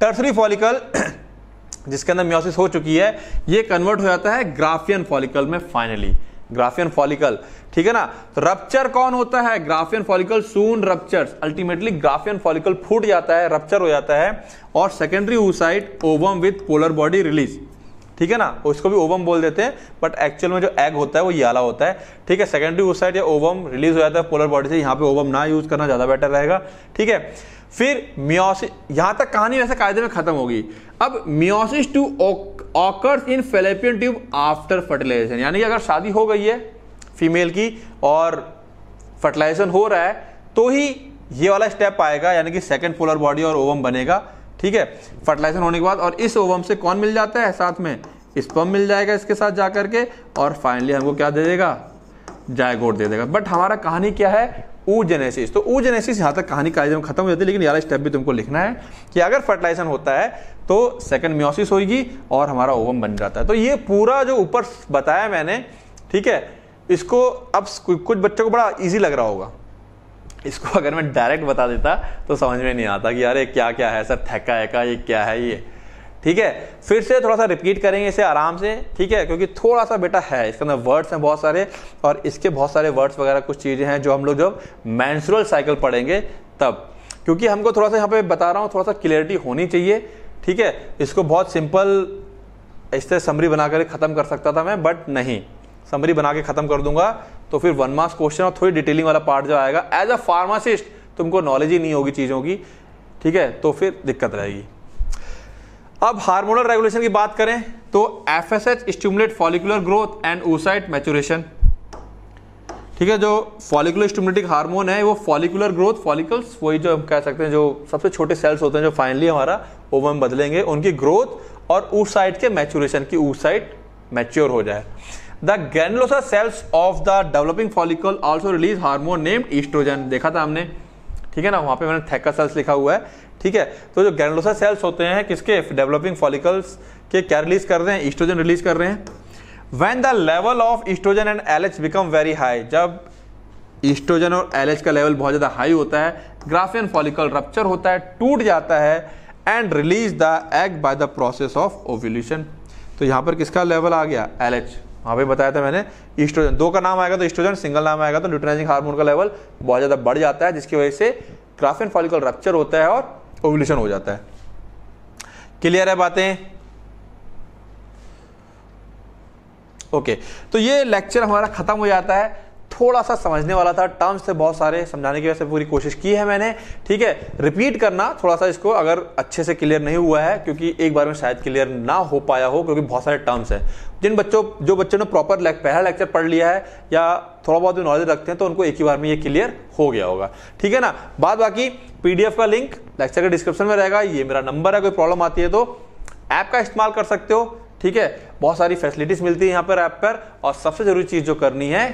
टर्सरी फॉलिकल जिसके अंदर म्योसिस हो चुकी है ये कन्वर्ट हो जाता है ग्राफियन फॉलिकल में फाइनली ग्राफियन फॉलिकल ठीक है ना तो रप्चर कौन होता है Graafian follicle soon rupture ultimately Graafian follicle फूट जाता है रप्चर हो जाता है और secondary oocyte ovum with polar body release ठीक है ना उसको भी ओवम बोल देते हैं बट एक्चुअल में जो एग होता है वो याला होता है ठीक है सेकेंडरी ओसाइड या ओवम रिलीज हो जाता है पोलर बॉडी से यहाँ पे ओवम ना यूज करना ज़्यादा बेटर रहेगा ठीक है फिर मियोसिस यहाँ तक कहानी वैसे कायदे में खत्म होगी अब meiosis two occurs in Fallopian tube after fertilization यानी कि अगर शादी हो गई है फीमेल की और फर्टिलाइजेशन हो रहा है तो ही ये वाला स्टेप आएगा यानी कि सेकेंड पोलर बॉडी और ओवम बनेगा ठीक है फर्टिलाइजेशन होने के बाद और इस ओवम से कौन मिल जाता है साथ में स्पम मिल जाएगा इसके साथ जा करके और फाइनली हमको क्या दे देगा जायगोट दे देगा बट हमारा कहानी क्या है ऊजेनेसिस तो ऊजेनेसिस यहाँ तक कहानी का में खत्म हो जाती है लेकिन यार स्टेप भी तुमको लिखना है कि अगर फर्टिलाइजेशन होता है तो सेकंड म्योसिस होगी और हमारा ओवम बन जाता है तो ये पूरा जो ऊपर बताया मैंने ठीक है इसको अब कुछ बच्चों को बड़ा ईजी लग रहा होगा इसको अगर मैं डायरेक्ट बता देता तो समझ में नहीं आता कि ये क्या क्या है सर थैका हैका ये क्या है ये ठीक है फिर से थोड़ा सा रिपीट करेंगे इसे आराम से ठीक है क्योंकि थोड़ा सा बेटा है इसके अंदर वर्ड्स हैं बहुत सारे और इसके बहुत सारे वर्ड्स वगैरह कुछ चीज़ें हैं जो हम लोग जब मैंसुरल साइकिल पढ़ेंगे तब क्योंकि हमको थोड़ा सा यहाँ पे बता रहा हूँ थोड़ा सा क्लियरिटी होनी चाहिए ठीक है इसको बहुत सिंपल इस तरह समरी बना कर ख़त्म कर सकता था मैं बट नहीं समरी बना के ख़त्म कर दूंगा तो फिर वन मार्क्स क्वेश्चन और थोड़ी डिटेलिंग वाला पार्ट जो आएगा एज अ फार्मासिस्ट तुमको नॉलेज ही नहीं होगी चीज़ों की ठीक है तो फिर दिक्कत रहेगी अब हार्मोनल रेगुलेशन की बात करें तो F S H stimulate follicular growth and oocyte maturation ठीक है जो फॉलिकुलर स्टिमुलेटिक हार्मोन है वो फॉलिकुलर ग्रोथ फॉलिकल्स वही जो हम कह सकते हैं जो सबसे छोटे सेल्स होते हैं जो फाइनली हमारा ओवम बदलेंगे उनकी ग्रोथ और ऊसाइट के मैचुरेशन की ऊसाइट मैच्योर हो जाए the granulosa cells of the developing follicle also release hormone name estrogen देखा था हमने ठीक है ना वहां पे मैंने थैका सेल्स लिखा हुआ है ठीक है तो जो ग्रेनुलोसा सेल्स होते हैं किसके डेवलपिंग फॉलिकल्स के क्या रिलीज कर रहे हैं ईस्ट्रोजन रिलीज कर रहे हैं when the level of estrogen and L become very high जब ईस्ट्रोजन और एल का लेवल बहुत ज़्यादा हाई होता है ग्राफियन फॉलिकल रप्चर होता है टूट जाता है and release the egg by the process of ovulation तो यहां पर किसका लेवल आ गया एल वहाँ पे बताया था मैंने ईस्ट्रोजन दो का नाम आएगा तो ईस्ट्रोजन सिंगल नाम आएगा तो ल्यूटनाइजिंग हार्मोन का लेवल बहुत ज़्यादा बढ़ जाता है जिसकी वजह से क्राफिन फॉलिकल रप्चर होता है और ओवल्यूशन हो जाता है क्लियर है बातें ओके okay. तो ये लेक्चर हमारा खत्म हो जाता है थोड़ा सा समझने वाला था टर्म्स थे बहुत सारे समझाने की वजह से पूरी कोशिश की है मैंने ठीक है रिपीट करना थोड़ा सा इसको अगर अच्छे से क्लियर नहीं हुआ है क्योंकि एक बार में शायद क्लियर ना हो पाया हो क्योंकि बहुत सारे टर्म्स हैं जिन बच्चों जो बच्चों ने प्रॉपर लेक, पहला लेक्चर पढ़ लिया है या थोड़ा बहुत भी नॉलेज रखते हैं तो उनको एक ही बार में ये क्लियर हो गया होगा ठीक है ना बाद बाकी पीडीएफ का लिंक लेक्चर के डिस्क्रिप्शन में रहेगा ये मेरा नंबर है कोई प्रॉब्लम आती है तो ऐप का इस्तेमाल कर सकते हो ठीक है बहुत सारी फैसिलिटीज़ मिलती है यहाँ पर ऐप पर और सबसे ज़रूरी चीज़ जो करनी है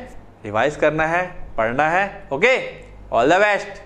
रिवाइज करना है पढ़ना है ओके ऑल द बेस्ट